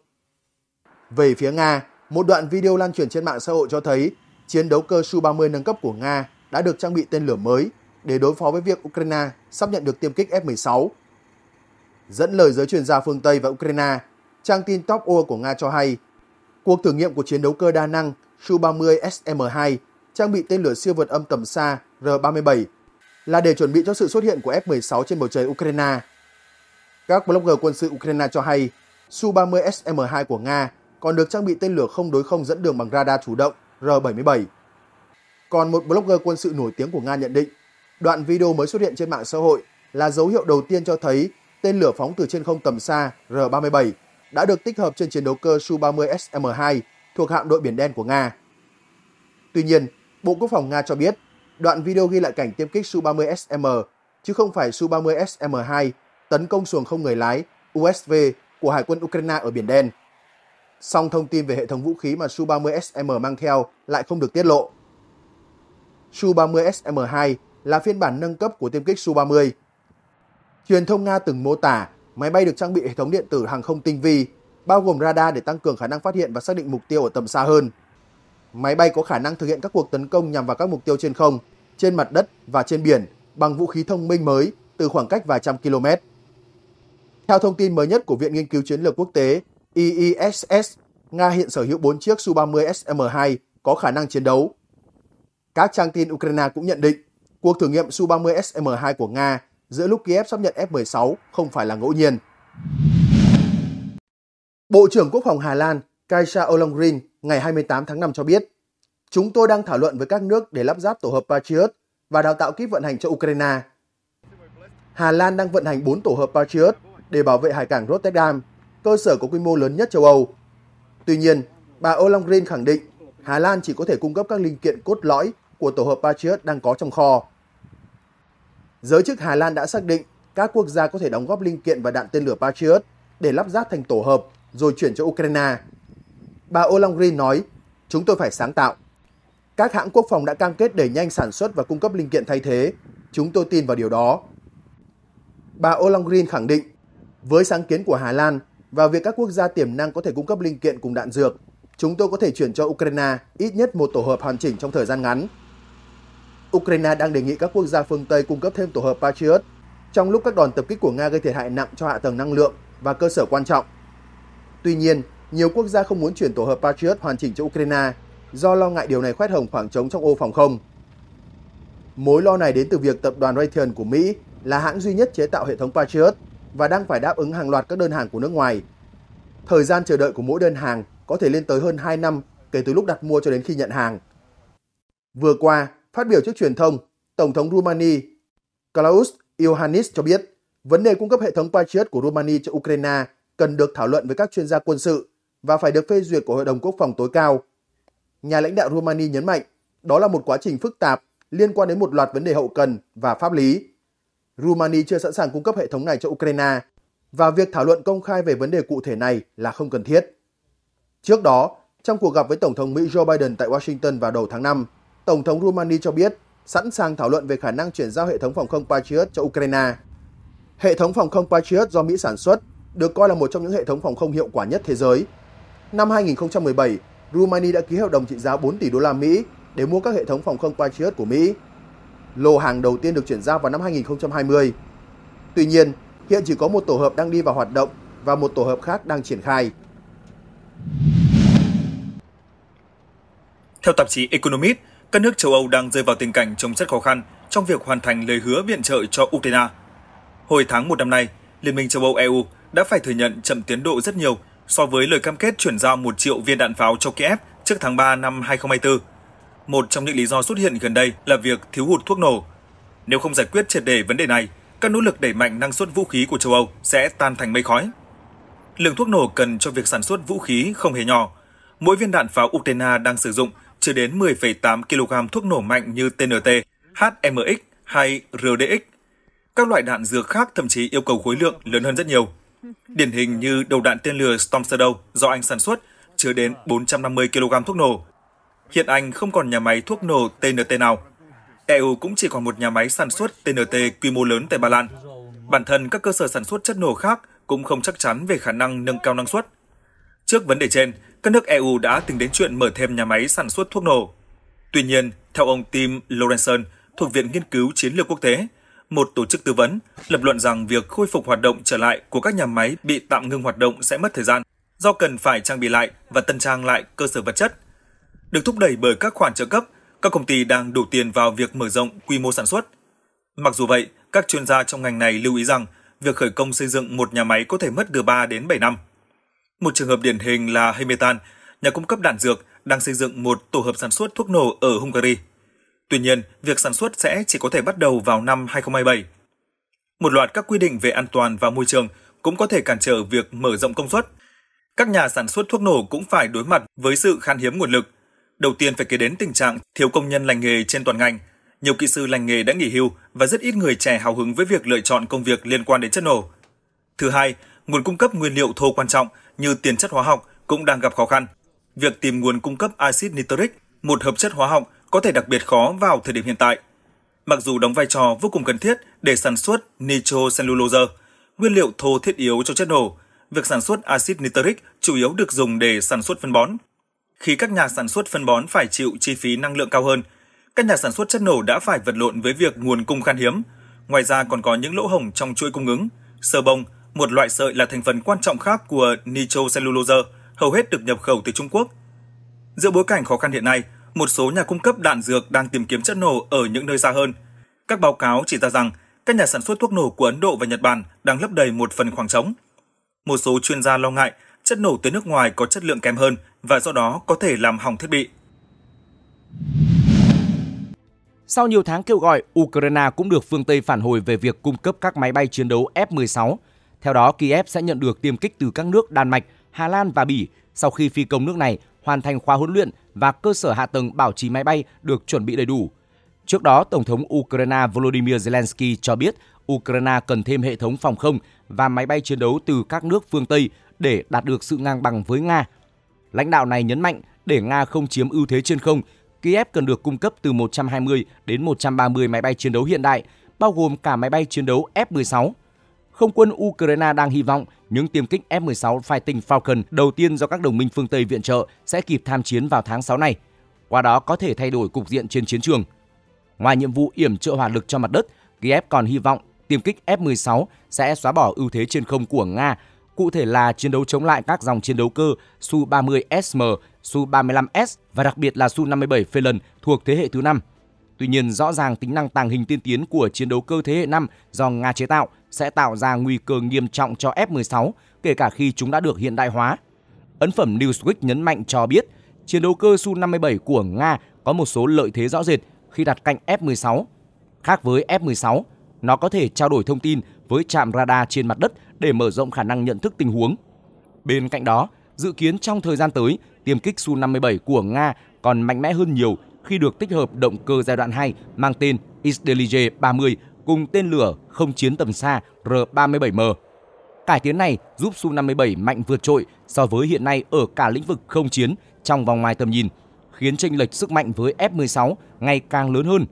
Về phía Nga, một đoạn video lan truyền trên mạng xã hội cho thấy chiến đấu cơ Su-30 nâng cấp của Nga đã được trang bị tên lửa mới để đối phó với việc Ukraine sắp nhận được tiêm kích F-16. Dẫn lời giới chuyên gia phương Tây và Ukraine, trang tin Top O của Nga cho hay cuộc thử nghiệm của chiến đấu cơ đa năng Su-30 SM-2 trang bị tên lửa siêu vượt âm tầm xa R-37 là để chuẩn bị cho sự xuất hiện của F-16 trên bầu trời Ukraine. Các blogger quân sự Ukraine cho hay Su-30 SM-2 của Nga còn được trang bị tên lửa không đối không dẫn đường bằng radar chủ động R-77. Còn một blogger quân sự nổi tiếng của Nga nhận định, đoạn video mới xuất hiện trên mạng xã hội là dấu hiệu đầu tiên cho thấy tên lửa phóng từ trên không tầm xa R-37 đã được tích hợp trên chiến đấu cơ Su-30 SM-2 thuộc hạm đội Biển Đen của Nga. Tuy nhiên, Bộ Quốc phòng Nga cho biết, đoạn video ghi lại cảnh tiêm kích Su-30 SM chứ không phải Su-30 SM-2 tấn công xuồng không người lái USV của Hải quân Ukraine ở Biển Đen. Song thông tin về hệ thống vũ khí mà Su-30 SM mang theo lại không được tiết lộ. Su-30 SM-2 là phiên bản nâng cấp của tiêm kích Su-30. Truyền thông Nga từng mô tả máy bay được trang bị hệ thống điện tử hàng không tinh vi, bao gồm radar để tăng cường khả năng phát hiện và xác định mục tiêu ở tầm xa hơn máy bay có khả năng thực hiện các cuộc tấn công nhằm vào các mục tiêu trên không, trên mặt đất và trên biển bằng vũ khí thông minh mới từ khoảng cách vài trăm km. Theo thông tin mới nhất của Viện Nghiên cứu Chiến lược Quốc tế IISS, Nga hiện sở hữu 4 chiếc Su-30 SM-2 có khả năng chiến đấu. Các trang tin Ukraine cũng nhận định cuộc thử nghiệm Su-30 SM-2 của Nga giữa lúc Kiev sắp nhận F-16 không phải là ngẫu nhiên. Bộ trưởng Quốc phòng Hà Lan Kaisa Olongrin ngày 28 tháng 5 cho biết, chúng tôi đang thảo luận với các nước để lắp ráp tổ hợp Patriot và đào tạo kíp vận hành cho Ukraine. Hà Lan đang vận hành 4 tổ hợp Patriot để bảo vệ hải cảng Rotterdam, cơ sở có quy mô lớn nhất châu Âu. Tuy nhiên, bà Olongren khẳng định Hà Lan chỉ có thể cung cấp các linh kiện cốt lõi của tổ hợp Patriot đang có trong kho. Giới chức Hà Lan đã xác định các quốc gia có thể đóng góp linh kiện và đạn tên lửa Patriot để lắp ráp thành tổ hợp rồi chuyển cho Ukraine. Bà O'Longry nói, chúng tôi phải sáng tạo. Các hãng quốc phòng đã cam kết đẩy nhanh sản xuất và cung cấp linh kiện thay thế. Chúng tôi tin vào điều đó. Bà O'Longrin khẳng định, với sáng kiến của Hà Lan và việc các quốc gia tiềm năng có thể cung cấp linh kiện cùng đạn dược, chúng tôi có thể chuyển cho Ukraine ít nhất một tổ hợp hoàn chỉnh trong thời gian ngắn. Ukraine đang đề nghị các quốc gia phương Tây cung cấp thêm tổ hợp Patriot, trong lúc các đòn tập kích của Nga gây thiệt hại nặng cho hạ tầng năng lượng và cơ sở quan trọng. Tuy nhiên, nhiều quốc gia không muốn chuyển tổ hợp Patriot hoàn chỉnh cho Ukraine do lo ngại điều này khoét hồng khoảng trống trong ô phòng không. Mối lo này đến từ việc tập đoàn Raytheon của Mỹ là hãng duy nhất chế tạo hệ thống Patriot và đang phải đáp ứng hàng loạt các đơn hàng của nước ngoài. Thời gian chờ đợi của mỗi đơn hàng có thể lên tới hơn 2 năm kể từ lúc đặt mua cho đến khi nhận hàng. Vừa qua, phát biểu trước truyền thông, Tổng thống Rumani Klaus Iohannis cho biết vấn đề cung cấp hệ thống Patriot của Rumani cho Ukraine cần được thảo luận với các chuyên gia quân sự và phải được phê duyệt của Hội đồng Quốc phòng tối cao. Nhà lãnh đạo Romania nhấn mạnh đó là một quá trình phức tạp liên quan đến một loạt vấn đề hậu cần và pháp lý. Romania chưa sẵn sàng cung cấp hệ thống này cho Ukraine và việc thảo luận công khai về vấn đề cụ thể này là không cần thiết. Trước đó, trong cuộc gặp với Tổng thống Mỹ Joe Biden tại Washington vào đầu tháng 5, Tổng thống Romania cho biết sẵn sàng thảo luận về khả năng chuyển giao hệ thống phòng không Patriot cho Ukraine. Hệ thống phòng không Patriot do Mỹ sản xuất được coi là một trong những hệ thống phòng không hiệu quả nhất thế giới Năm 2017, Rumani đã ký hợp đồng trị giá 4 tỷ đô la Mỹ để mua các hệ thống phòng không Patriot của Mỹ. Lô hàng đầu tiên được chuyển giao vào năm 2020. Tuy nhiên, hiện chỉ có một tổ hợp đang đi vào hoạt động và một tổ hợp khác đang triển khai. Theo tạp chí Economist, các nước châu Âu đang rơi vào tình cảnh trông rất khó khăn trong việc hoàn thành lời hứa viện trợ cho Ukraine. Hồi tháng 1 năm nay, Liên minh châu Âu EU đã phải thừa nhận chậm tiến độ rất nhiều so với lời cam kết chuyển giao 1 triệu viên đạn pháo cho Kiev trước tháng 3 năm 2024. Một trong những lý do xuất hiện gần đây là việc thiếu hụt thuốc nổ. Nếu không giải quyết triệt đề vấn đề này, các nỗ lực đẩy mạnh năng suất vũ khí của châu Âu sẽ tan thành mây khói. Lượng thuốc nổ cần cho việc sản xuất vũ khí không hề nhỏ. Mỗi viên đạn pháo Ukraine đang sử dụng chưa đến 10,8 kg thuốc nổ mạnh như TNT, HMX hay RDX. Các loại đạn dược khác thậm chí yêu cầu khối lượng lớn hơn rất nhiều. Điển hình như đầu đạn tên lửa Storm Shadow do Anh sản xuất chứa đến 450 kg thuốc nổ. Hiện Anh không còn nhà máy thuốc nổ TNT nào. EU cũng chỉ còn một nhà máy sản xuất TNT quy mô lớn tại Ba Lan. Bản thân các cơ sở sản xuất chất nổ khác cũng không chắc chắn về khả năng nâng cao năng suất. Trước vấn đề trên, các nước EU đã tính đến chuyện mở thêm nhà máy sản xuất thuốc nổ. Tuy nhiên, theo ông Tim Lorenson thuộc Viện Nghiên cứu Chiến lược Quốc tế, một tổ chức tư vấn, lập luận rằng việc khôi phục hoạt động trở lại của các nhà máy bị tạm ngưng hoạt động sẽ mất thời gian, do cần phải trang bị lại và tân trang lại cơ sở vật chất. Được thúc đẩy bởi các khoản trợ cấp, các công ty đang đổ tiền vào việc mở rộng quy mô sản xuất. Mặc dù vậy, các chuyên gia trong ngành này lưu ý rằng việc khởi công xây dựng một nhà máy có thể mất từ 3 đến 7 năm. Một trường hợp điển hình là Hemetan, nhà cung cấp đạn dược đang xây dựng một tổ hợp sản xuất thuốc nổ ở Hungary – Tuy nhiên, việc sản xuất sẽ chỉ có thể bắt đầu vào năm 2027. Một loạt các quy định về an toàn và môi trường cũng có thể cản trở việc mở rộng công suất. Các nhà sản xuất thuốc nổ cũng phải đối mặt với sự khan hiếm nguồn lực. Đầu tiên phải kể đến tình trạng thiếu công nhân lành nghề trên toàn ngành. Nhiều kỹ sư lành nghề đã nghỉ hưu và rất ít người trẻ hào hứng với việc lựa chọn công việc liên quan đến chất nổ. Thứ hai, nguồn cung cấp nguyên liệu thô quan trọng như tiền chất hóa học cũng đang gặp khó khăn. Việc tìm nguồn cung cấp axit nitric, một hợp chất hóa học có thể đặc biệt khó vào thời điểm hiện tại. Mặc dù đóng vai trò vô cùng cần thiết để sản xuất nitrocellulose, nguyên liệu thô thiết yếu cho chất nổ, việc sản xuất axit nitric chủ yếu được dùng để sản xuất phân bón. Khi các nhà sản xuất phân bón phải chịu chi phí năng lượng cao hơn, các nhà sản xuất chất nổ đã phải vật lộn với việc nguồn cung khan hiếm. Ngoài ra còn có những lỗ hổng trong chuỗi cung ứng. Sơ bông, một loại sợi là thành phần quan trọng khác của nitrocellulose, hầu hết được nhập khẩu từ Trung Quốc. Giữa bối cảnh khó khăn hiện nay, một số nhà cung cấp đạn dược đang tìm kiếm chất nổ ở những nơi xa hơn. Các báo cáo chỉ ra rằng các nhà sản xuất thuốc nổ của Ấn Độ và Nhật Bản đang lấp đầy một phần khoảng trống. Một số chuyên gia lo ngại chất nổ từ nước ngoài có chất lượng kém hơn và do đó có thể làm hỏng thiết bị. Sau nhiều tháng kêu gọi, Ukraine cũng được phương Tây phản hồi về việc cung cấp các máy bay chiến đấu F-16. Theo đó, Kiev sẽ nhận được tiêm kích từ các nước Đan Mạch, Hà Lan và Bỉ sau khi phi công nước này hoàn thành khóa huấn luyện và cơ sở hạ tầng bảo trì máy bay được chuẩn bị đầy đủ. Trước đó, Tổng thống Ukraine Volodymyr Zelensky cho biết Ukraine cần thêm hệ thống phòng không và máy bay chiến đấu từ các nước phương Tây để đạt được sự ngang bằng với Nga. Lãnh đạo này nhấn mạnh để Nga không chiếm ưu thế trên không, Kiev cần được cung cấp từ 120 đến 130 máy bay chiến đấu hiện đại, bao gồm cả máy bay chiến đấu F-16 không quân Ukraine đang hy vọng những tiêm kích F-16 Fighting Falcon đầu tiên do các đồng minh phương Tây viện trợ sẽ kịp tham chiến vào tháng 6 này, qua đó có thể thay đổi cục diện trên chiến trường. Ngoài nhiệm vụ yểm trợ hỏa lực cho mặt đất, Kiev còn hy vọng tiêm kích F-16 sẽ xóa bỏ ưu thế trên không của Nga, cụ thể là chiến đấu chống lại các dòng chiến đấu cơ Su-30SM, Su-35S và đặc biệt là Su-57 Phelan thuộc thế hệ thứ 5. Tuy nhiên, rõ ràng tính năng tàng hình tiên tiến của chiến đấu cơ thế hệ 5 do Nga chế tạo – sẽ tạo ra nguy cơ nghiêm trọng cho F-16 kể cả khi chúng đã được hiện đại hóa. Ấn phẩm Newsweek nhấn mạnh cho biết chiến đấu cơ Su-57 của Nga có một số lợi thế rõ rệt khi đặt cạnh F-16. Khác với F-16, nó có thể trao đổi thông tin với trạm radar trên mặt đất để mở rộng khả năng nhận thức tình huống. Bên cạnh đó, dự kiến trong thời gian tới, tiêm kích Su-57 của Nga còn mạnh mẽ hơn nhiều khi được tích hợp động cơ giai đoạn 2 mang tên Istelige 30 cùng tên lửa không chiến tầm xa R-37M. Cải tiến này giúp Su-57 mạnh vượt trội so với hiện nay ở cả lĩnh vực không chiến trong vòng ngoài tầm nhìn, khiến chênh lệch sức mạnh với F-16 ngày càng lớn hơn.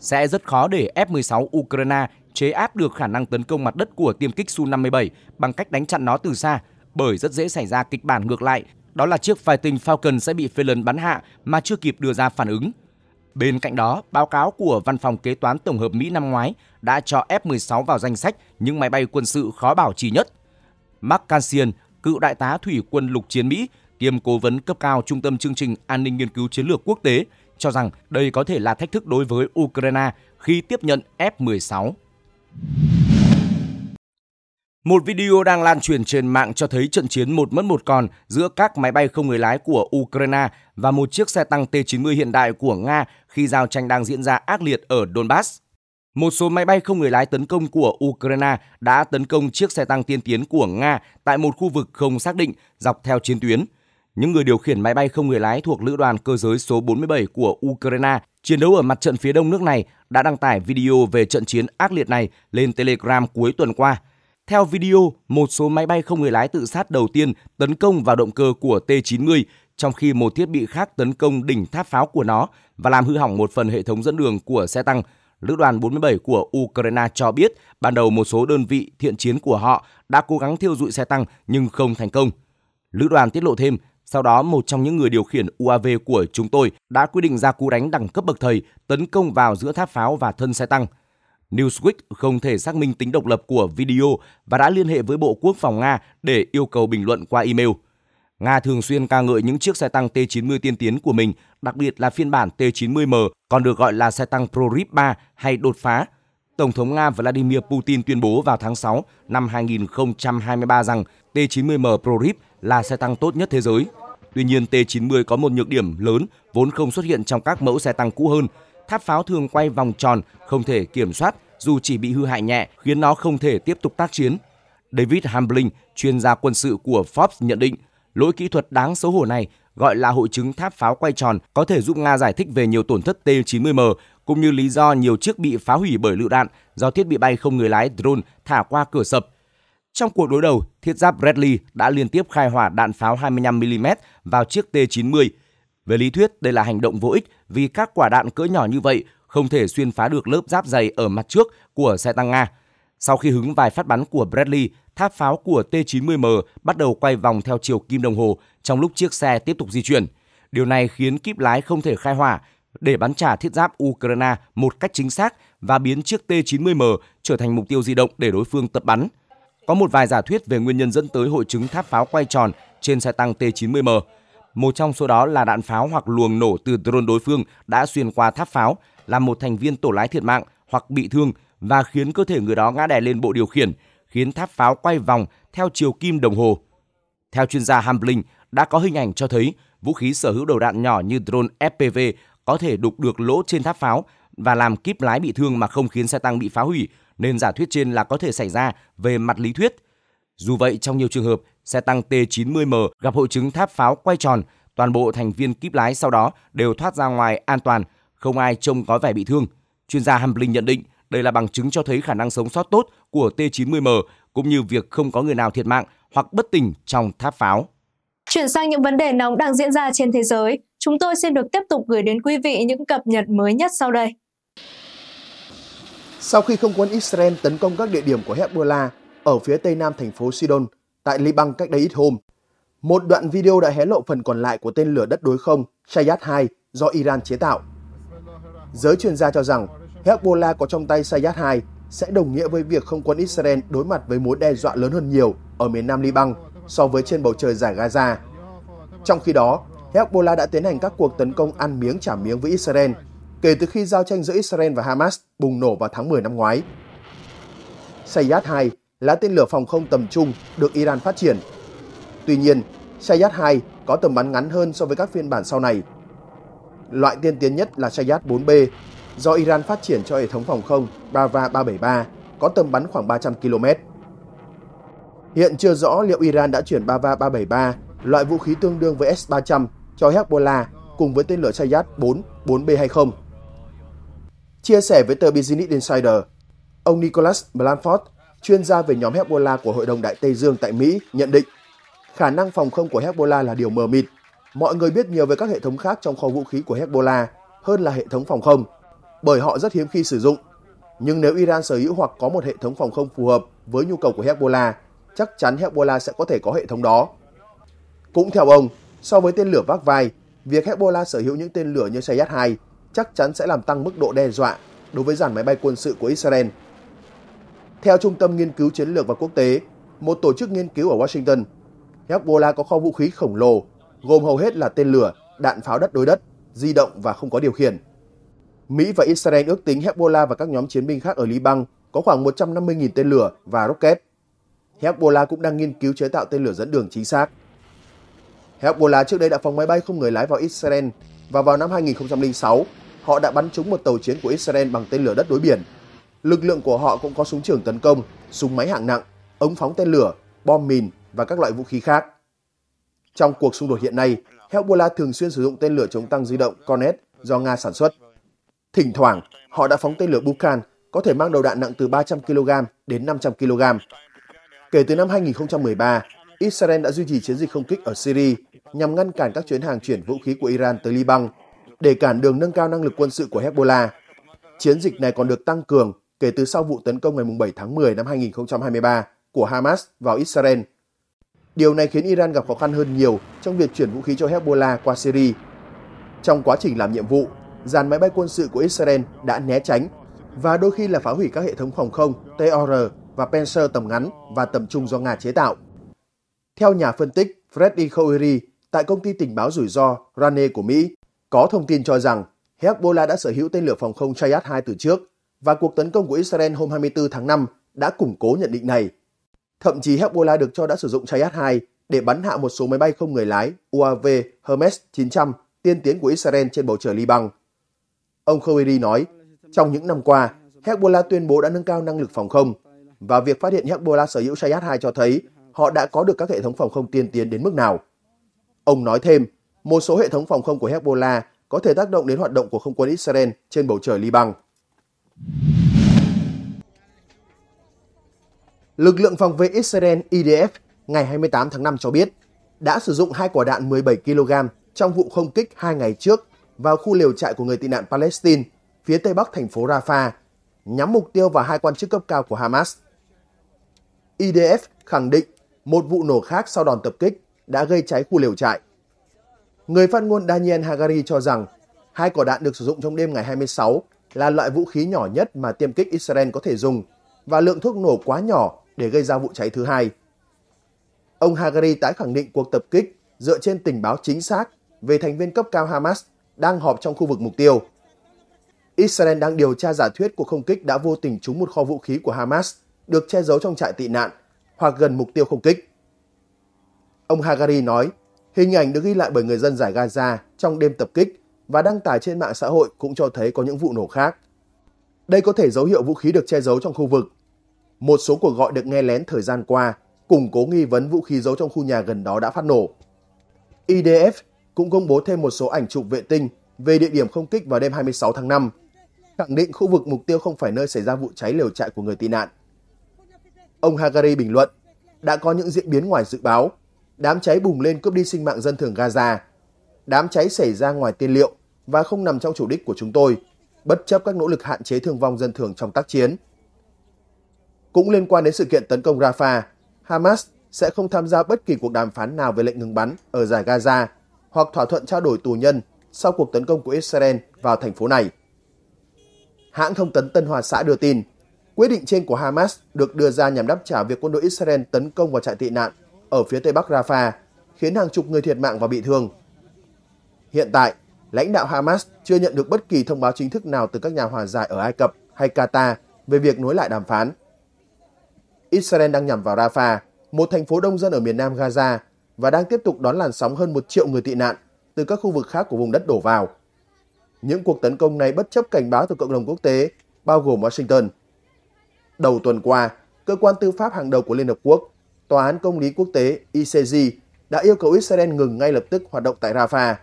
Sẽ rất khó để F-16 Ukraine chế áp được khả năng tấn công mặt đất của tiêm kích Su-57 bằng cách đánh chặn nó từ xa, bởi rất dễ xảy ra kịch bản ngược lại, đó là chiếc Fighting Falcon sẽ bị lần bắn hạ mà chưa kịp đưa ra phản ứng. Bên cạnh đó, báo cáo của Văn phòng Kế toán Tổng hợp Mỹ năm ngoái đã cho F-16 vào danh sách những máy bay quân sự khó bảo trì nhất. Mark Cassian, cựu đại tá thủy quân lục chiến Mỹ, kiêm cố vấn cấp cao Trung tâm Chương trình An ninh Nghiên cứu Chiến lược Quốc tế, cho rằng đây có thể là thách thức đối với Ukraine khi tiếp nhận F-16. Một video đang lan truyền trên mạng cho thấy trận chiến một mất một còn giữa các máy bay không người lái của Ukraine và một chiếc xe tăng T-90 hiện đại của Nga khi giao tranh đang diễn ra ác liệt ở Donbass. Một số máy bay không người lái tấn công của Ukraine đã tấn công chiếc xe tăng tiên tiến của Nga tại một khu vực không xác định dọc theo chiến tuyến. Những người điều khiển máy bay không người lái thuộc lữ đoàn cơ giới số 47 của Ukraine chiến đấu ở mặt trận phía đông nước này đã đăng tải video về trận chiến ác liệt này lên Telegram cuối tuần qua – theo video, một số máy bay không người lái tự sát đầu tiên tấn công vào động cơ của T-90, trong khi một thiết bị khác tấn công đỉnh tháp pháo của nó và làm hư hỏng một phần hệ thống dẫn đường của xe tăng. Lữ đoàn 47 của Ukraine cho biết ban đầu một số đơn vị thiện chiến của họ đã cố gắng thiêu dụi xe tăng nhưng không thành công. Lữ đoàn tiết lộ thêm, sau đó một trong những người điều khiển UAV của chúng tôi đã quyết định ra cú đánh đẳng cấp bậc thầy tấn công vào giữa tháp pháo và thân xe tăng – Newsweek không thể xác minh tính độc lập của video và đã liên hệ với Bộ Quốc phòng Nga để yêu cầu bình luận qua email. Nga thường xuyên ca ngợi những chiếc xe tăng T-90 tiên tiến của mình, đặc biệt là phiên bản T-90M, còn được gọi là xe tăng Prorip 3 hay đột phá. Tổng thống Nga Vladimir Putin tuyên bố vào tháng 6 năm 2023 rằng T-90M Prorip là xe tăng tốt nhất thế giới. Tuy nhiên, T-90 có một nhược điểm lớn vốn không xuất hiện trong các mẫu xe tăng cũ hơn – tháp pháo thường quay vòng tròn, không thể kiểm soát dù chỉ bị hư hại nhẹ khiến nó không thể tiếp tục tác chiến. David Hambling, chuyên gia quân sự của Forbes nhận định, lỗi kỹ thuật đáng xấu hổ này gọi là hội chứng tháp pháo quay tròn có thể giúp Nga giải thích về nhiều tổn thất T-90M cũng như lý do nhiều chiếc bị phá hủy bởi lựu đạn do thiết bị bay không người lái drone thả qua cửa sập. Trong cuộc đối đầu, thiết giáp Bradley đã liên tiếp khai hỏa đạn pháo 25mm vào chiếc T-90 về lý thuyết, đây là hành động vô ích vì các quả đạn cỡ nhỏ như vậy không thể xuyên phá được lớp giáp dày ở mặt trước của xe tăng Nga. Sau khi hứng vài phát bắn của Bradley, tháp pháo của T-90M bắt đầu quay vòng theo chiều kim đồng hồ trong lúc chiếc xe tiếp tục di chuyển. Điều này khiến kíp lái không thể khai hỏa để bắn trả thiết giáp Ukraine một cách chính xác và biến chiếc T-90M trở thành mục tiêu di động để đối phương tập bắn. Có một vài giả thuyết về nguyên nhân dẫn tới hội chứng tháp pháo quay tròn trên xe tăng T-90M. Một trong số đó là đạn pháo hoặc luồng nổ từ drone đối phương đã xuyên qua tháp pháo, làm một thành viên tổ lái thiệt mạng hoặc bị thương và khiến cơ thể người đó ngã đè lên bộ điều khiển, khiến tháp pháo quay vòng theo chiều kim đồng hồ. Theo chuyên gia Hambling, đã có hình ảnh cho thấy vũ khí sở hữu đầu đạn nhỏ như drone FPV có thể đục được lỗ trên tháp pháo và làm kíp lái bị thương mà không khiến xe tăng bị phá hủy, nên giả thuyết trên là có thể xảy ra về mặt lý thuyết. Dù vậy, trong nhiều trường hợp, xe tăng T-90M gặp hội chứng tháp pháo quay tròn. Toàn bộ thành viên kíp lái sau đó đều thoát ra ngoài an toàn, không ai trông có vẻ bị thương. Chuyên gia Hambling nhận định đây là bằng chứng cho thấy khả năng sống sót tốt của T-90M cũng như việc không có người nào thiệt mạng hoặc bất tỉnh trong tháp pháo. Chuyển sang những vấn đề nóng đang diễn ra trên thế giới, chúng tôi xin được tiếp tục gửi đến quý vị những cập nhật mới nhất sau đây. Sau khi không quân Israel tấn công các địa điểm của Hezbollah ở phía tây nam thành phố Sidon, tại Liban cách đây ít hôm. Một đoạn video đã hé lộ phần còn lại của tên lửa đất đối không Shayat-2 do Iran chế tạo. Giới chuyên gia cho rằng Hezbollah có trong tay Shayat-2 sẽ đồng nghĩa với việc không quân Israel đối mặt với mối đe dọa lớn hơn nhiều ở miền nam Liban so với trên bầu trời giải Gaza. Trong khi đó, Hezbollah đã tiến hành các cuộc tấn công ăn miếng trả miếng với Israel kể từ khi giao tranh giữa Israel và Hamas bùng nổ vào tháng 10 năm ngoái. Sayyad 2 là tên lửa phòng không tầm trung được Iran phát triển. Tuy nhiên, Shayat-2 có tầm bắn ngắn hơn so với các phiên bản sau này. Loại tiên tiến nhất là Shayat-4B do Iran phát triển cho hệ thống phòng không Bava 373 có tầm bắn khoảng 300 km. Hiện chưa rõ liệu Iran đã chuyển Bava 373, loại vũ khí tương đương với S-300 cho Hezbollah cùng với tên lửa Shayat 4, 4B hay không. Chia sẻ với tờ Business Insider, ông Nicholas Blanford, chuyên gia về nhóm Hezbollah của Hội đồng Đại Tây Dương tại Mỹ nhận định khả năng phòng không của Hezbollah là điều mờ mịt. Mọi người biết nhiều về các hệ thống khác trong kho vũ khí của Hezbollah hơn là hệ thống phòng không, bởi họ rất hiếm khi sử dụng. Nhưng nếu Iran sở hữu hoặc có một hệ thống phòng không phù hợp với nhu cầu của Hezbollah, chắc chắn Hezbollah sẽ có thể có hệ thống đó. Cũng theo ông, so với tên lửa vác vai, việc Hezbollah sở hữu những tên lửa như Sayat 2 chắc chắn sẽ làm tăng mức độ đe dọa đối với dàn máy bay quân sự của Israel theo Trung tâm Nghiên cứu Chiến lược và Quốc tế, một tổ chức nghiên cứu ở Washington, Hezbollah có kho vũ khí khổng lồ, gồm hầu hết là tên lửa, đạn pháo đất đối đất, di động và không có điều khiển. Mỹ và Israel ước tính Hezbollah và các nhóm chiến binh khác ở Liban có khoảng 150.000 tên lửa và rocket. Hezbollah cũng đang nghiên cứu chế tạo tên lửa dẫn đường chính xác. Hezbollah trước đây đã phóng máy bay không người lái vào Israel và vào năm 2006, họ đã bắn trúng một tàu chiến của Israel bằng tên lửa đất đối biển Lực lượng của họ cũng có súng trường tấn công, súng máy hạng nặng, ống phóng tên lửa, bom mìn và các loại vũ khí khác. Trong cuộc xung đột hiện nay, Hezbollah thường xuyên sử dụng tên lửa chống tăng di động Cornet do Nga sản xuất. Thỉnh thoảng, họ đã phóng tên lửa Bukan có thể mang đầu đạn nặng từ 300 kg đến 500 kg. Kể từ năm 2013, Israel đã duy trì chiến dịch không kích ở Syria nhằm ngăn cản các chuyến hàng chuyển vũ khí của Iran tới Liban để cản đường nâng cao năng lực quân sự của Hezbollah. Chiến dịch này còn được tăng cường kể từ sau vụ tấn công ngày 7 tháng 10 năm 2023 của Hamas vào Israel. Điều này khiến Iran gặp khó khăn hơn nhiều trong việc chuyển vũ khí cho Hezbollah qua Syria. Trong quá trình làm nhiệm vụ, dàn máy bay quân sự của Israel đã né tránh và đôi khi là phá hủy các hệ thống phòng không TOR và Panzer tầm ngắn và tầm trung do Nga chế tạo. Theo nhà phân tích Freddy Khouiri tại công ty tình báo rủi ro RANE của Mỹ, có thông tin cho rằng Hezbollah đã sở hữu tên lửa phòng không Chayat 2 từ trước và cuộc tấn công của Israel hôm 24 tháng 5 đã củng cố nhận định này. Thậm chí Hezbollah được cho đã sử dụng Chayat-2 để bắn hạ một số máy bay không người lái UAV Hermes 900 tiên tiến của Israel trên bầu trời Liban. Ông Khomeini nói, trong những năm qua, Hezbollah tuyên bố đã nâng cao năng lực phòng không và việc phát hiện Hezbollah sở hữu Chayat-2 cho thấy họ đã có được các hệ thống phòng không tiên tiến đến mức nào. Ông nói thêm, một số hệ thống phòng không của Hezbollah có thể tác động đến hoạt động của không quân Israel trên bầu trời Liban. Lực lượng phòng vệ Israel IDF ngày 28 tháng 5 cho biết đã sử dụng hai quả đạn 17 kg trong vụ không kích hai ngày trước vào khu liều trại của người tị nạn Palestine phía tây bắc thành phố Rafah, nhắm mục tiêu vào hai quan chức cấp cao của Hamas. IDF khẳng định một vụ nổ khác sau đòn tập kích đã gây cháy khu liều trại. Người phát ngôn Daniel Hagari cho rằng hai quả đạn được sử dụng trong đêm ngày 26 là loại vũ khí nhỏ nhất mà tiêm kích Israel có thể dùng và lượng thuốc nổ quá nhỏ để gây ra vụ cháy thứ hai. Ông Hagari tái khẳng định cuộc tập kích dựa trên tình báo chính xác về thành viên cấp cao Hamas đang họp trong khu vực mục tiêu. Israel đang điều tra giả thuyết cuộc không kích đã vô tình trúng một kho vũ khí của Hamas được che giấu trong trại tị nạn hoặc gần mục tiêu không kích. Ông Hagari nói, hình ảnh được ghi lại bởi người dân giải Gaza trong đêm tập kích và đăng tải trên mạng xã hội cũng cho thấy có những vụ nổ khác. Đây có thể dấu hiệu vũ khí được che giấu trong khu vực. Một số cuộc gọi được nghe lén thời gian qua củng cố nghi vấn vũ khí giấu trong khu nhà gần đó đã phát nổ. IDF cũng công bố thêm một số ảnh chụp vệ tinh về địa điểm không kích vào đêm 26 tháng 5, khẳng định khu vực mục tiêu không phải nơi xảy ra vụ cháy lều trại của người tị nạn. Ông Hagari bình luận, đã có những diễn biến ngoài dự báo, đám cháy bùng lên cướp đi sinh mạng dân thường Gaza, đám cháy xảy ra ngoài tiên liệu và không nằm trong chủ đích của chúng tôi, bất chấp các nỗ lực hạn chế thương vong dân thường trong tác chiến. Cũng liên quan đến sự kiện tấn công Rafah, Hamas sẽ không tham gia bất kỳ cuộc đàm phán nào về lệnh ngừng bắn ở giải Gaza hoặc thỏa thuận trao đổi tù nhân sau cuộc tấn công của Israel vào thành phố này. Hãng thông tấn Tân Hoa Xã đưa tin, quyết định trên của Hamas được đưa ra nhằm đáp trả việc quân đội Israel tấn công vào trại tị nạn ở phía tây bắc Rafah, khiến hàng chục người thiệt mạng và bị thương. Hiện tại, lãnh đạo Hamas chưa nhận được bất kỳ thông báo chính thức nào từ các nhà hòa giải ở Ai Cập hay Qatar về việc nối lại đàm phán. Israel đang nhằm vào Rafah, một thành phố đông dân ở miền nam Gaza và đang tiếp tục đón làn sóng hơn một triệu người tị nạn từ các khu vực khác của vùng đất đổ vào. Những cuộc tấn công này bất chấp cảnh báo từ cộng đồng quốc tế, bao gồm Washington. Đầu tuần qua, cơ quan tư pháp hàng đầu của Liên Hợp Quốc, Tòa án Công lý Quốc tế ICJ đã yêu cầu Israel ngừng ngay lập tức hoạt động tại Rafah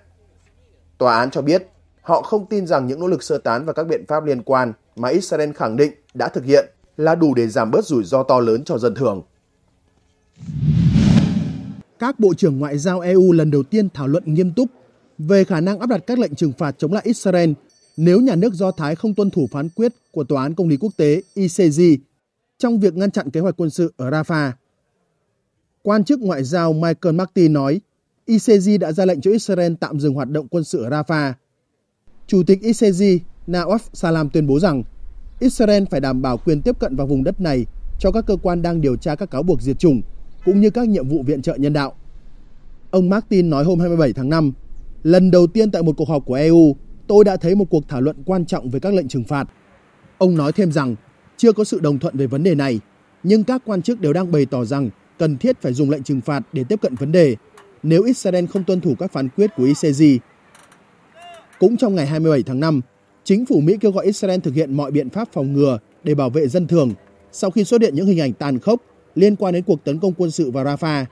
Tòa án cho biết họ không tin rằng những nỗ lực sơ tán và các biện pháp liên quan mà Israel khẳng định đã thực hiện là đủ để giảm bớt rủi ro to lớn cho dân thường. Các bộ trưởng ngoại giao EU lần đầu tiên thảo luận nghiêm túc về khả năng áp đặt các lệnh trừng phạt chống lại Israel nếu nhà nước Do Thái không tuân thủ phán quyết của Tòa án Công lý Quốc tế ICJ trong việc ngăn chặn kế hoạch quân sự ở Rafah. Quan chức ngoại giao Michael Martin nói ICJ đã ra lệnh cho Israel tạm dừng hoạt động quân sự ở Rafah. Chủ tịch ICJ Nawaf Salam tuyên bố rằng Israel phải đảm bảo quyền tiếp cận vào vùng đất này cho các cơ quan đang điều tra các cáo buộc diệt chủng cũng như các nhiệm vụ viện trợ nhân đạo. Ông Martin nói hôm 27 tháng 5, lần đầu tiên tại một cuộc họp của EU, tôi đã thấy một cuộc thảo luận quan trọng về các lệnh trừng phạt. Ông nói thêm rằng chưa có sự đồng thuận về vấn đề này, nhưng các quan chức đều đang bày tỏ rằng cần thiết phải dùng lệnh trừng phạt để tiếp cận vấn đề nếu Israel không tuân thủ các phán quyết của ICJ. Cũng trong ngày 27 tháng 5, chính phủ Mỹ kêu gọi Israel thực hiện mọi biện pháp phòng ngừa để bảo vệ dân thường sau khi xuất hiện những hình ảnh tàn khốc liên quan đến cuộc tấn công quân sự vào Rafah.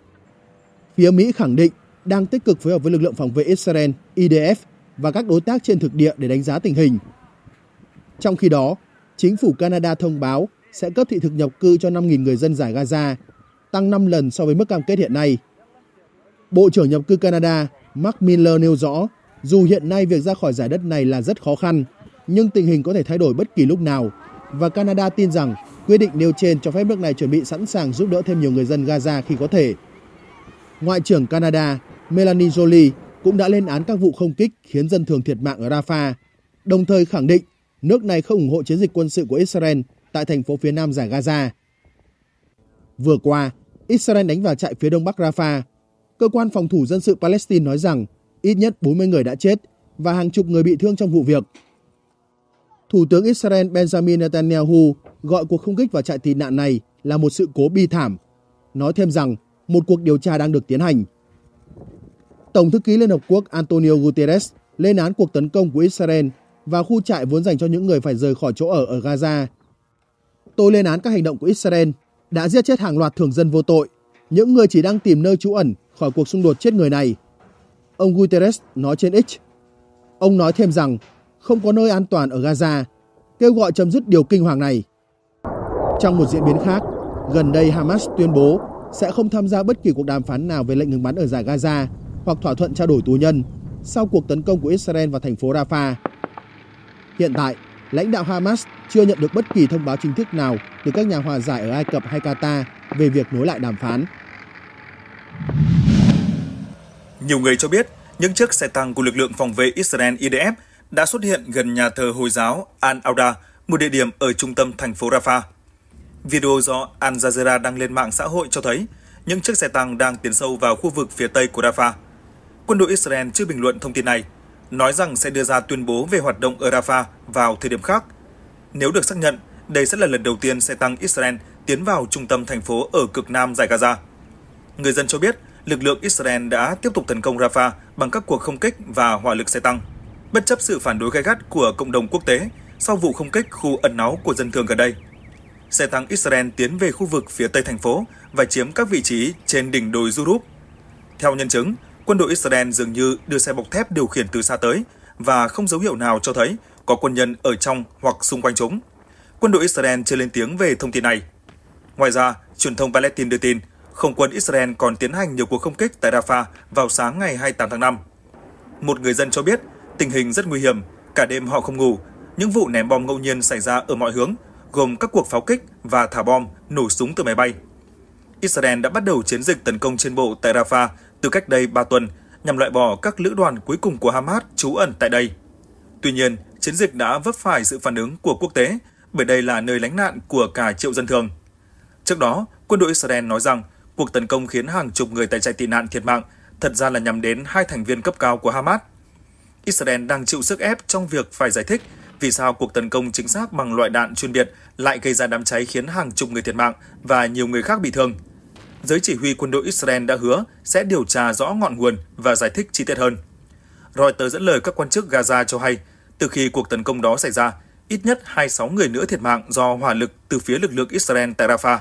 Phía Mỹ khẳng định đang tích cực phối hợp với lực lượng phòng vệ Israel, IDF và các đối tác trên thực địa để đánh giá tình hình. Trong khi đó, chính phủ Canada thông báo sẽ cấp thị thực nhập cư cho 5.000 người dân giải Gaza, tăng 5 lần so với mức cam kết hiện nay. Bộ trưởng nhập cư Canada Mark Miller nêu rõ, dù hiện nay việc ra khỏi giải đất này là rất khó khăn, nhưng tình hình có thể thay đổi bất kỳ lúc nào và Canada tin rằng quyết định nêu trên cho phép nước này chuẩn bị sẵn sàng giúp đỡ thêm nhiều người dân Gaza khi có thể. Ngoại trưởng Canada Melanie Jolie cũng đã lên án các vụ không kích khiến dân thường thiệt mạng ở Rafah, đồng thời khẳng định nước này không ủng hộ chiến dịch quân sự của Israel tại thành phố phía nam giải Gaza. Vừa qua, Israel đánh vào trại phía đông bắc Rafah cơ quan phòng thủ dân sự Palestine nói rằng ít nhất 40 người đã chết và hàng chục người bị thương trong vụ việc. Thủ tướng Israel Benjamin Netanyahu gọi cuộc không kích vào trại tị nạn này là một sự cố bi thảm, nói thêm rằng một cuộc điều tra đang được tiến hành. Tổng thư ký Liên Hợp Quốc Antonio Guterres lên án cuộc tấn công của Israel và khu trại vốn dành cho những người phải rời khỏi chỗ ở ở Gaza. Tôi lên án các hành động của Israel đã giết chết hàng loạt thường dân vô tội, những người chỉ đang tìm nơi trú ẩn khỏi cuộc xung đột chết người này. Ông Guterres nói trên X. Ông nói thêm rằng không có nơi an toàn ở Gaza, kêu gọi chấm dứt điều kinh hoàng này. Trong một diễn biến khác, gần đây Hamas tuyên bố sẽ không tham gia bất kỳ cuộc đàm phán nào về lệnh ngừng bắn ở giải Gaza hoặc thỏa thuận trao đổi tù nhân sau cuộc tấn công của Israel vào thành phố Rafah. Hiện tại, lãnh đạo Hamas chưa nhận được bất kỳ thông báo chính thức nào từ các nhà hòa giải ở Ai Cập hay Qatar về việc nối lại đàm phán. Nhiều người cho biết, những chiếc xe tăng của lực lượng phòng vệ Israel IDF đã xuất hiện gần nhà thờ Hồi giáo Al-Auda, một địa điểm ở trung tâm thành phố Rafah. Video do Al Jazeera đăng lên mạng xã hội cho thấy những chiếc xe tăng đang tiến sâu vào khu vực phía tây của Rafah. Quân đội Israel chưa bình luận thông tin này, nói rằng sẽ đưa ra tuyên bố về hoạt động ở Rafah vào thời điểm khác. Nếu được xác nhận, đây sẽ là lần đầu tiên xe tăng Israel tiến vào trung tâm thành phố ở cực nam giải Gaza. Người dân cho biết lực lượng Israel đã tiếp tục tấn công Rafah bằng các cuộc không kích và hỏa lực xe tăng. Bất chấp sự phản đối gay gắt của cộng đồng quốc tế sau vụ không kích khu ẩn náu của dân thường gần đây, xe tăng Israel tiến về khu vực phía tây thành phố và chiếm các vị trí trên đỉnh đồi Jurub. Theo nhân chứng, quân đội Israel dường như đưa xe bọc thép điều khiển từ xa tới và không dấu hiệu nào cho thấy có quân nhân ở trong hoặc xung quanh chúng. Quân đội Israel chưa lên tiếng về thông tin này. Ngoài ra, truyền thông Palestine đưa tin không quân Israel còn tiến hành nhiều cuộc không kích tại Rafah vào sáng ngày 28 tháng 5. Một người dân cho biết, tình hình rất nguy hiểm, cả đêm họ không ngủ. Những vụ ném bom ngẫu nhiên xảy ra ở mọi hướng, gồm các cuộc pháo kích và thả bom, nổ súng từ máy bay. Israel đã bắt đầu chiến dịch tấn công trên bộ tại Rafah từ cách đây 3 tuần nhằm loại bỏ các lữ đoàn cuối cùng của Hamas trú ẩn tại đây. Tuy nhiên, chiến dịch đã vấp phải sự phản ứng của quốc tế bởi đây là nơi lánh nạn của cả triệu dân thường. Trước đó, quân đội Israel nói rằng Cuộc tấn công khiến hàng chục người tại trại tị nạn thiệt mạng, thật ra là nhằm đến hai thành viên cấp cao của Hamas. Israel đang chịu sức ép trong việc phải giải thích vì sao cuộc tấn công chính xác bằng loại đạn chuyên biệt lại gây ra đám cháy khiến hàng chục người thiệt mạng và nhiều người khác bị thương. Giới chỉ huy quân đội Israel đã hứa sẽ điều tra rõ ngọn nguồn và giải thích chi tiết hơn. Reuters dẫn lời các quan chức Gaza cho hay, từ khi cuộc tấn công đó xảy ra, ít nhất 26 người nữa thiệt mạng do hỏa lực từ phía lực lượng Israel tại Rafah.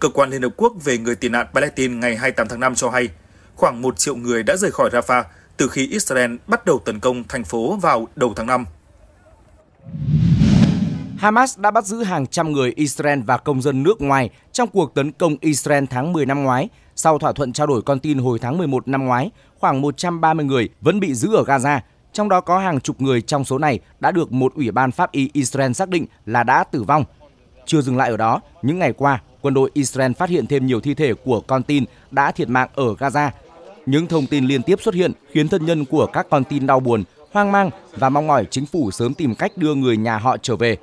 Cơ quan Liên Hợp Quốc về người tị nạn Palestine ngày 28 tháng 5 cho hay, khoảng 1 triệu người đã rời khỏi Rafah từ khi Israel bắt đầu tấn công thành phố vào đầu tháng 5. Hamas đã bắt giữ hàng trăm người Israel và công dân nước ngoài trong cuộc tấn công Israel tháng 10 năm ngoái. Sau thỏa thuận trao đổi con tin hồi tháng 11 năm ngoái, khoảng 130 người vẫn bị giữ ở Gaza, trong đó có hàng chục người trong số này đã được một ủy ban pháp y Israel xác định là đã tử vong. Chưa dừng lại ở đó, những ngày qua, quân đội Israel phát hiện thêm nhiều thi thể của con tin đã thiệt mạng ở Gaza. Những thông tin liên tiếp xuất hiện khiến thân nhân của các con tin đau buồn, hoang mang và mong mỏi chính phủ sớm tìm cách đưa người nhà họ trở về.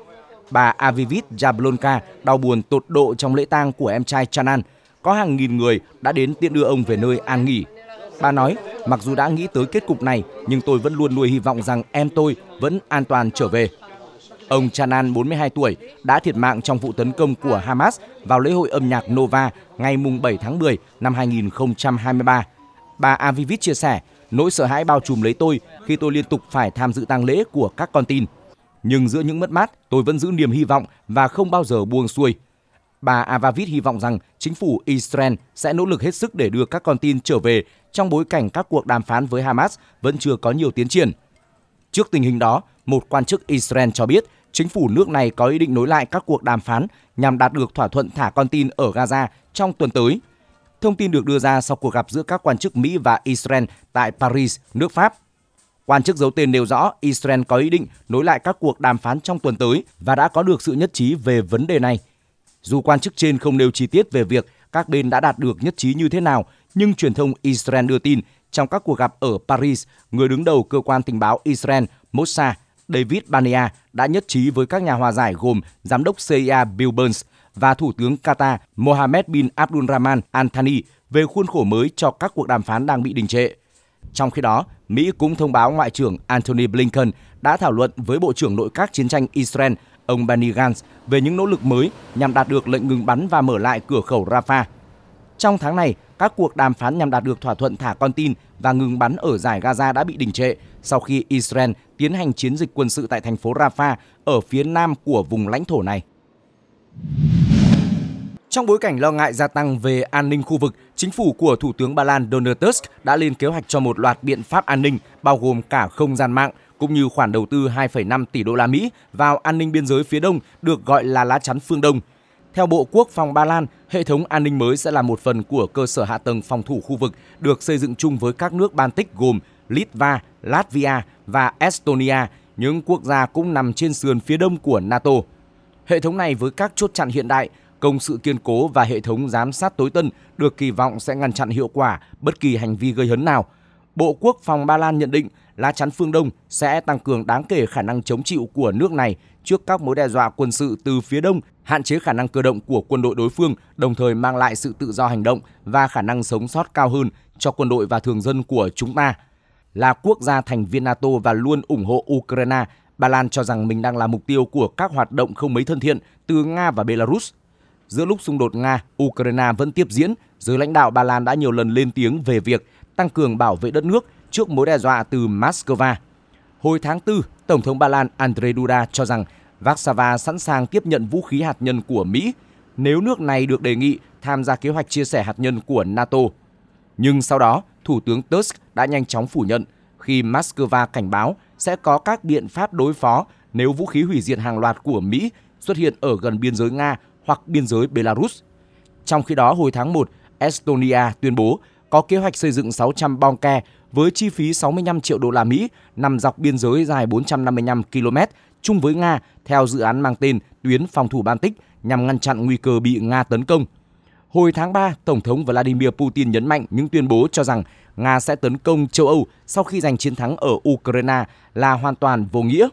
Bà Avivit Jablonka đau buồn tột độ trong lễ tang của em trai Chanan. Có hàng nghìn người đã đến tiễn đưa ông về nơi an nghỉ. Bà nói, mặc dù đã nghĩ tới kết cục này, nhưng tôi vẫn luôn nuôi hy vọng rằng em tôi vẫn an toàn trở về. Ông Chanan, 42 tuổi, đã thiệt mạng trong vụ tấn công của Hamas vào lễ hội âm nhạc Nova ngày 7 tháng 10 năm 2023. Bà Avivit chia sẻ, nỗi sợ hãi bao trùm lấy tôi khi tôi liên tục phải tham dự tang lễ của các con tin. Nhưng giữa những mất mát, tôi vẫn giữ niềm hy vọng và không bao giờ buông xuôi. Bà Avavit hy vọng rằng chính phủ Israel sẽ nỗ lực hết sức để đưa các con tin trở về trong bối cảnh các cuộc đàm phán với Hamas vẫn chưa có nhiều tiến triển. Trước tình hình đó, một quan chức Israel cho biết chính phủ nước này có ý định nối lại các cuộc đàm phán nhằm đạt được thỏa thuận thả con tin ở Gaza trong tuần tới. Thông tin được đưa ra sau cuộc gặp giữa các quan chức Mỹ và Israel tại Paris, nước Pháp. Quan chức giấu tên nêu rõ Israel có ý định nối lại các cuộc đàm phán trong tuần tới và đã có được sự nhất trí về vấn đề này. Dù quan chức trên không nêu chi tiết về việc các bên đã đạt được nhất trí như thế nào, nhưng truyền thông Israel đưa tin trong các cuộc gặp ở Paris, người đứng đầu cơ quan tình báo Israel Mossad David Bania đã nhất trí với các nhà hòa giải gồm Giám đốc CIA Bill Burns và Thủ tướng Qatar Mohammed bin Abdulrahman Al Thani về khuôn khổ mới cho các cuộc đàm phán đang bị đình trệ. Trong khi đó, Mỹ cũng thông báo Ngoại trưởng Antony Blinken đã thảo luận với Bộ trưởng Nội các Chiến tranh Israel, ông Benny Gantz, về những nỗ lực mới nhằm đạt được lệnh ngừng bắn và mở lại cửa khẩu Rafah. Trong tháng này, các cuộc đàm phán nhằm đạt được thỏa thuận thả con tin và ngừng bắn ở giải Gaza đã bị đình trệ sau khi Israel tiến hành chiến dịch quân sự tại thành phố Rafah ở phía nam của vùng lãnh thổ này. Trong bối cảnh lo ngại gia tăng về an ninh khu vực, chính phủ của Thủ tướng Ba Lan Donald Tusk đã lên kế hoạch cho một loạt biện pháp an ninh bao gồm cả không gian mạng cũng như khoản đầu tư 2,5 tỷ đô la Mỹ vào an ninh biên giới phía đông được gọi là lá chắn phương Đông. Theo Bộ Quốc phòng Ba Lan, hệ thống an ninh mới sẽ là một phần của cơ sở hạ tầng phòng thủ khu vực được xây dựng chung với các nước Baltic gồm Litva, Latvia và Estonia, những quốc gia cũng nằm trên sườn phía đông của NATO. Hệ thống này với các chốt chặn hiện đại, công sự kiên cố và hệ thống giám sát tối tân được kỳ vọng sẽ ngăn chặn hiệu quả bất kỳ hành vi gây hấn nào. Bộ Quốc phòng Ba Lan nhận định lá chắn phương Đông sẽ tăng cường đáng kể khả năng chống chịu của nước này trước các mối đe dọa quân sự từ phía Đông, hạn chế khả năng cơ động của quân đội đối phương, đồng thời mang lại sự tự do hành động và khả năng sống sót cao hơn cho quân đội và thường dân của chúng ta là quốc gia thành viên NATO và luôn ủng hộ Ukraine, Ba Lan cho rằng mình đang là mục tiêu của các hoạt động không mấy thân thiện từ Nga và Belarus. Giữa lúc xung đột Nga-Ukraine vẫn tiếp diễn, giới lãnh đạo Ba Lan đã nhiều lần lên tiếng về việc tăng cường bảo vệ đất nước trước mối đe dọa từ Moscow. Hồi tháng 4, Tổng thống Ba Lan Andrzej Duda cho rằng Warsaw sẵn sàng tiếp nhận vũ khí hạt nhân của Mỹ nếu nước này được đề nghị tham gia kế hoạch chia sẻ hạt nhân của NATO. Nhưng sau đó, Thủ tướng Tusk đã nhanh chóng phủ nhận khi Moscow cảnh báo sẽ có các biện pháp đối phó nếu vũ khí hủy diệt hàng loạt của Mỹ xuất hiện ở gần biên giới Nga hoặc biên giới Belarus. Trong khi đó, hồi tháng 1, Estonia tuyên bố có kế hoạch xây dựng 600 bong ke với chi phí 65 triệu đô la Mỹ nằm dọc biên giới dài 455 km chung với Nga theo dự án mang tên Tuyến phòng thủ Baltic nhằm ngăn chặn nguy cơ bị Nga tấn công Hồi tháng 3, Tổng thống Vladimir Putin nhấn mạnh những tuyên bố cho rằng Nga sẽ tấn công châu Âu sau khi giành chiến thắng ở Ukraine là hoàn toàn vô nghĩa.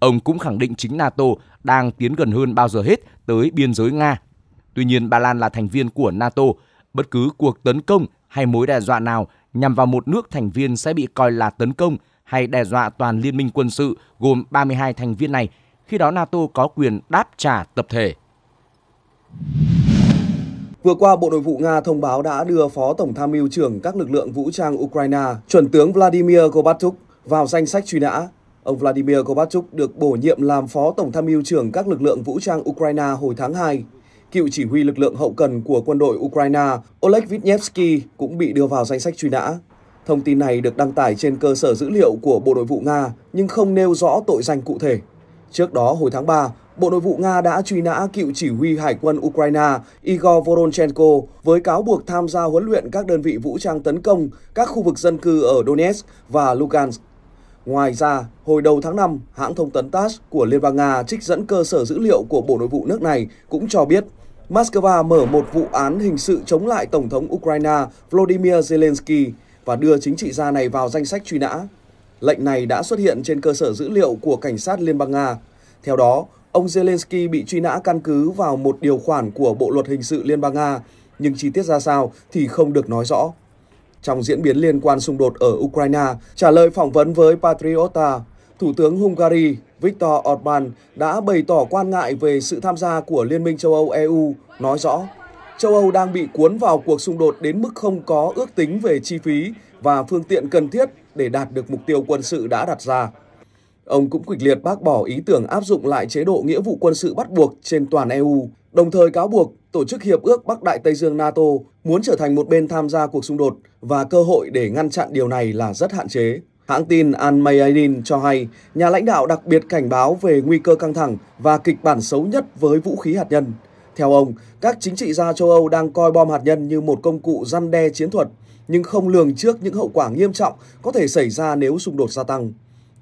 Ông cũng khẳng định chính NATO đang tiến gần hơn bao giờ hết tới biên giới Nga. Tuy nhiên, Ba Lan là thành viên của NATO. Bất cứ cuộc tấn công hay mối đe dọa nào nhằm vào một nước thành viên sẽ bị coi là tấn công hay đe dọa toàn liên minh quân sự gồm 32 thành viên này, khi đó NATO có quyền đáp trả tập thể. Vừa qua, Bộ Nội vụ Nga thông báo đã đưa Phó Tổng tham mưu trưởng các lực lượng vũ trang Ukraine, chuẩn tướng Vladimir Gorbachev vào danh sách truy nã. Ông Vladimir Gorbachev được bổ nhiệm làm Phó Tổng tham mưu trưởng các lực lượng vũ trang Ukraine hồi tháng 2. Cựu chỉ huy lực lượng hậu cần của quân đội Ukraine Oleg Vitnevsky cũng bị đưa vào danh sách truy nã. Thông tin này được đăng tải trên cơ sở dữ liệu của Bộ Nội vụ Nga nhưng không nêu rõ tội danh cụ thể. Trước đó hồi tháng 3, Bộ Nội vụ Nga đã truy nã cựu chỉ huy hải quân Ukraine Igor Voronchenko với cáo buộc tham gia huấn luyện các đơn vị vũ trang tấn công các khu vực dân cư ở Donetsk và Lugansk. Ngoài ra, hồi đầu tháng 5, hãng thông tấn TASS của Liên bang Nga trích dẫn cơ sở dữ liệu của Bộ Nội vụ nước này cũng cho biết Moscow mở một vụ án hình sự chống lại Tổng thống Ukraine Volodymyr Zelensky và đưa chính trị gia này vào danh sách truy nã. Lệnh này đã xuất hiện trên cơ sở dữ liệu của Cảnh sát Liên bang Nga. Theo đó, Ông Zelensky bị truy nã căn cứ vào một điều khoản của Bộ Luật Hình sự Liên bang Nga, nhưng chi tiết ra sao thì không được nói rõ. Trong diễn biến liên quan xung đột ở Ukraine, trả lời phỏng vấn với Patriota, Thủ tướng Hungary Viktor Orbán đã bày tỏ quan ngại về sự tham gia của Liên minh châu Âu-EU, nói rõ châu Âu đang bị cuốn vào cuộc xung đột đến mức không có ước tính về chi phí và phương tiện cần thiết để đạt được mục tiêu quân sự đã đặt ra. Ông cũng kịch liệt bác bỏ ý tưởng áp dụng lại chế độ nghĩa vụ quân sự bắt buộc trên toàn EU, đồng thời cáo buộc tổ chức Hiệp ước Bắc Đại Tây Dương NATO muốn trở thành một bên tham gia cuộc xung đột và cơ hội để ngăn chặn điều này là rất hạn chế. Hãng tin Al Mayadin cho hay nhà lãnh đạo đặc biệt cảnh báo về nguy cơ căng thẳng và kịch bản xấu nhất với vũ khí hạt nhân. Theo ông, các chính trị gia châu Âu đang coi bom hạt nhân như một công cụ răn đe chiến thuật, nhưng không lường trước những hậu quả nghiêm trọng có thể xảy ra nếu xung đột gia tăng.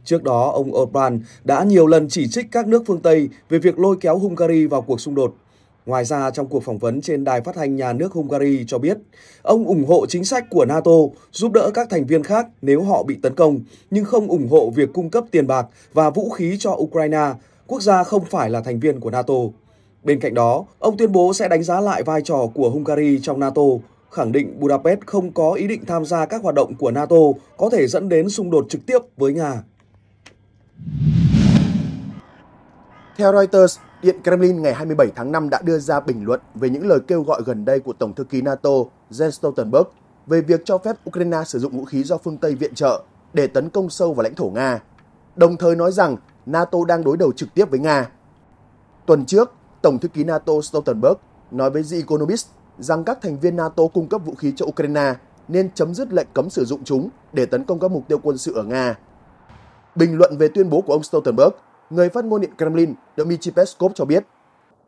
Trước đó, ông Orbán đã nhiều lần chỉ trích các nước phương Tây về việc lôi kéo Hungary vào cuộc xung đột. Ngoài ra, trong cuộc phỏng vấn trên đài phát hành nhà nước Hungary cho biết, ông ủng hộ chính sách của NATO giúp đỡ các thành viên khác nếu họ bị tấn công, nhưng không ủng hộ việc cung cấp tiền bạc và vũ khí cho Ukraine, quốc gia không phải là thành viên của NATO. Bên cạnh đó, ông tuyên bố sẽ đánh giá lại vai trò của Hungary trong NATO, khẳng định Budapest không có ý định tham gia các hoạt động của NATO có thể dẫn đến xung đột trực tiếp với Nga. Theo Reuters, Điện Kremlin ngày 27 tháng 5 đã đưa ra bình luận về những lời kêu gọi gần đây của Tổng thư ký NATO Jens Stoltenberg về việc cho phép Ukraine sử dụng vũ khí do phương Tây viện trợ để tấn công sâu vào lãnh thổ Nga, đồng thời nói rằng NATO đang đối đầu trực tiếp với Nga. Tuần trước, Tổng thư ký NATO Stoltenberg nói với The Economist rằng các thành viên NATO cung cấp vũ khí cho Ukraine nên chấm dứt lệnh cấm sử dụng chúng để tấn công các mục tiêu quân sự ở Nga. Bình luận về tuyên bố của ông Stoltenberg, người phát ngôn Điện Kremlin Dmitry Peskov cho biết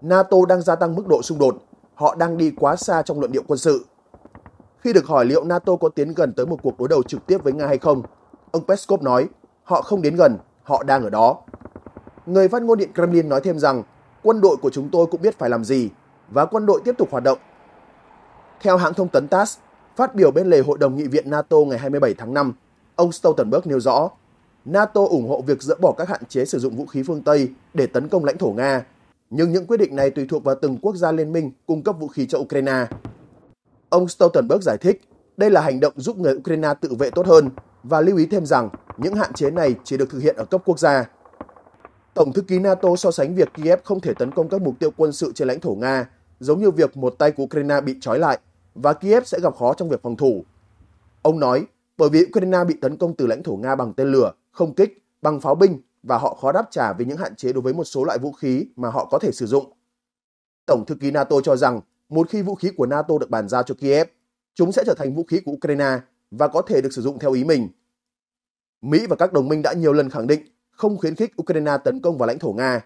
NATO đang gia tăng mức độ xung đột, họ đang đi quá xa trong luận điệu quân sự. Khi được hỏi liệu NATO có tiến gần tới một cuộc đối đầu trực tiếp với Nga hay không, ông Peskov nói họ không đến gần, họ đang ở đó. Người phát ngôn Điện Kremlin nói thêm rằng quân đội của chúng tôi cũng biết phải làm gì và quân đội tiếp tục hoạt động. Theo hãng thông tấn TASS, phát biểu bên lề Hội đồng Nghị viện NATO ngày 27 tháng 5, ông Stoltenberg nêu rõ NATO ủng hộ việc dỡ bỏ các hạn chế sử dụng vũ khí phương Tây để tấn công lãnh thổ Nga, nhưng những quyết định này tùy thuộc vào từng quốc gia liên minh cung cấp vũ khí cho Ukraine. Ông Stoltenberg giải thích, đây là hành động giúp người Ukraine tự vệ tốt hơn và lưu ý thêm rằng những hạn chế này chỉ được thực hiện ở cấp quốc gia. Tổng thư ký NATO so sánh việc Kiev không thể tấn công các mục tiêu quân sự trên lãnh thổ Nga giống như việc một tay của Ukraine bị trói lại và Kiev sẽ gặp khó trong việc phòng thủ. Ông nói, bởi vì Ukraine bị tấn công từ lãnh thổ Nga bằng tên lửa, không kích, bằng pháo binh và họ khó đáp trả vì những hạn chế đối với một số loại vũ khí mà họ có thể sử dụng. Tổng thư ký NATO cho rằng một khi vũ khí của NATO được bàn giao cho Kiev, chúng sẽ trở thành vũ khí của Ukraine và có thể được sử dụng theo ý mình. Mỹ và các đồng minh đã nhiều lần khẳng định không khuyến khích Ukraine tấn công vào lãnh thổ Nga.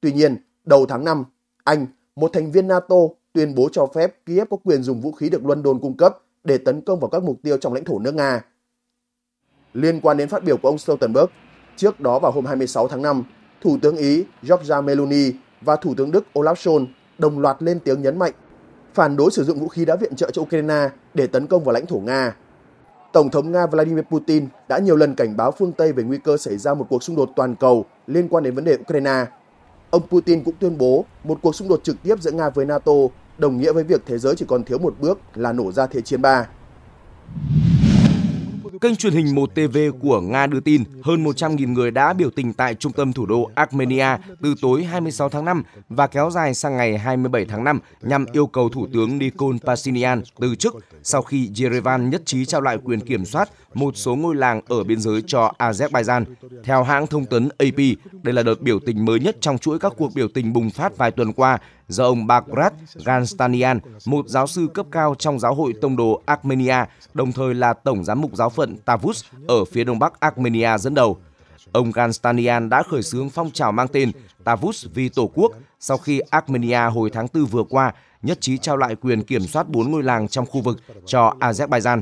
Tuy nhiên, đầu tháng 5, Anh, một thành viên NATO, tuyên bố cho phép Kiev có quyền dùng vũ khí được London cung cấp để tấn công vào các mục tiêu trong lãnh thổ nước Nga Liên quan đến phát biểu của ông Stoltenberg, trước đó vào hôm 26 tháng 5, Thủ tướng Ý Giorgia Meloni và Thủ tướng Đức Olaf Scholz đồng loạt lên tiếng nhấn mạnh phản đối sử dụng vũ khí đã viện trợ cho Ukraine để tấn công vào lãnh thổ Nga. Tổng thống Nga Vladimir Putin đã nhiều lần cảnh báo phương Tây về nguy cơ xảy ra một cuộc xung đột toàn cầu liên quan đến vấn đề Ukraine. Ông Putin cũng tuyên bố một cuộc xung đột trực tiếp giữa Nga với NATO đồng nghĩa với việc thế giới chỉ còn thiếu một bước là nổ ra Thế chiến 3. Kênh truyền hình M1TV của Nga đưa tin hơn 100.000 người đã biểu tình tại trung tâm thủ đô Armenia từ tối 26 tháng 5 và kéo dài sang ngày 27 tháng 5 nhằm yêu cầu Thủ tướng Nikol Pashinyan từ chức sau khi Yerevan nhất trí trao lại quyền kiểm soát một số ngôi làng ở biên giới cho Azerbaijan. Theo hãng thông tấn AP, đây là đợt biểu tình mới nhất trong chuỗi các cuộc biểu tình bùng phát vài tuần qua do ông Bagrat Ganstanian, một giáo sư cấp cao trong giáo hội tông đồ Armenia, đồng thời là tổng giám mục giáo phận Tavus ở phía đông bắc Armenia dẫn đầu. Ông Ganstanian đã khởi xướng phong trào mang tên Tavus vì Tổ quốc sau khi Armenia hồi tháng 4 vừa qua nhất trí trao lại quyền kiểm soát 4 ngôi làng trong khu vực cho Azerbaijan.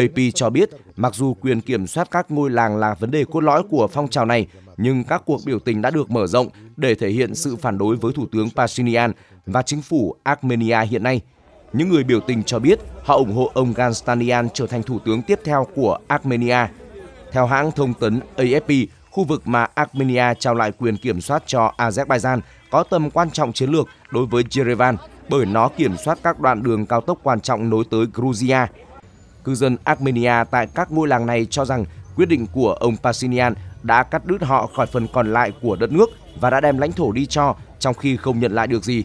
AP cho biết, mặc dù quyền kiểm soát các ngôi làng là vấn đề cốt lõi của phong trào này, nhưng các cuộc biểu tình đã được mở rộng để thể hiện sự phản đối với Thủ tướng Pashinyan và chính phủ Armenia hiện nay. Những người biểu tình cho biết họ ủng hộ ông Ganstanian trở thành thủ tướng tiếp theo của Armenia. Theo hãng thông tấn AFP, khu vực mà Armenia trao lại quyền kiểm soát cho Azerbaijan có tầm quan trọng chiến lược đối với Yerevan bởi nó kiểm soát các đoạn đường cao tốc quan trọng nối tới Georgia, Cư dân Armenia tại các ngôi làng này cho rằng quyết định của ông Pashinyan đã cắt đứt họ khỏi phần còn lại của đất nước và đã đem lãnh thổ đi cho trong khi không nhận lại được gì.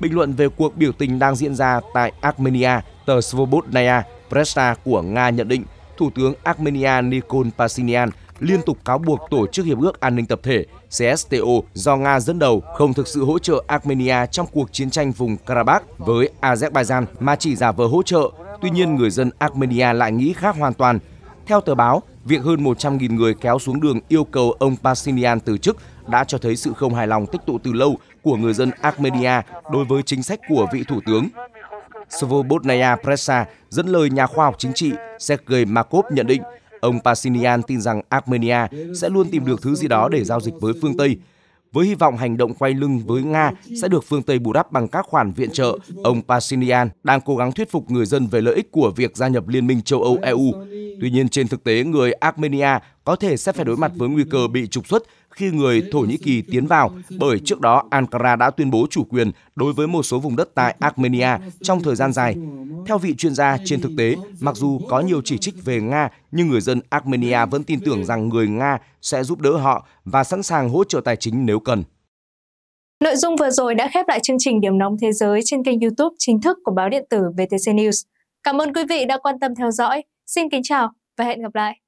Bình luận về cuộc biểu tình đang diễn ra tại Armenia, tờ Svobodnaya Pressa của Nga nhận định Thủ tướng Armenia Nikol Pashinyan liên tục cáo buộc Tổ chức Hiệp ước An ninh Tập thể CSTO do Nga dẫn đầu không thực sự hỗ trợ Armenia trong cuộc chiến tranh vùng Karabakh với Azerbaijan mà chỉ giả vờ hỗ trợ Tuy nhiên, người dân Armenia lại nghĩ khác hoàn toàn. Theo tờ báo, việc hơn 100.000 người kéo xuống đường yêu cầu ông Pashinyan từ chức đã cho thấy sự không hài lòng tích tụ từ lâu của người dân Armenia đối với chính sách của vị thủ tướng. Svobodnaya Presa dẫn lời nhà khoa học chính trị Sergei Markov nhận định ông Pashinyan tin rằng Armenia sẽ luôn tìm được thứ gì đó để giao dịch với phương Tây, với hy vọng hành động quay lưng với Nga sẽ được phương Tây bù đắp bằng các khoản viện trợ, ông Pashinyan đang cố gắng thuyết phục người dân về lợi ích của việc gia nhập Liên minh châu Âu EU. Tuy nhiên, trên thực tế, người Armenia có thể sẽ phải đối mặt với nguy cơ bị trục xuất khi người Thổ Nhĩ Kỳ tiến vào bởi trước đó Ankara đã tuyên bố chủ quyền đối với một số vùng đất tại Armenia trong thời gian dài. Theo vị chuyên gia, trên thực tế, mặc dù có nhiều chỉ trích về Nga nhưng người dân Armenia vẫn tin tưởng rằng người Nga sẽ giúp đỡ họ và sẵn sàng hỗ trợ tài chính nếu cần. Nội dung vừa rồi đã khép lại chương trình Điểm nóng thế giới trên kênh YouTube chính thức của báo điện tử VTC News. Cảm ơn quý vị đã quan tâm theo dõi. Xin kính chào và hẹn gặp lại.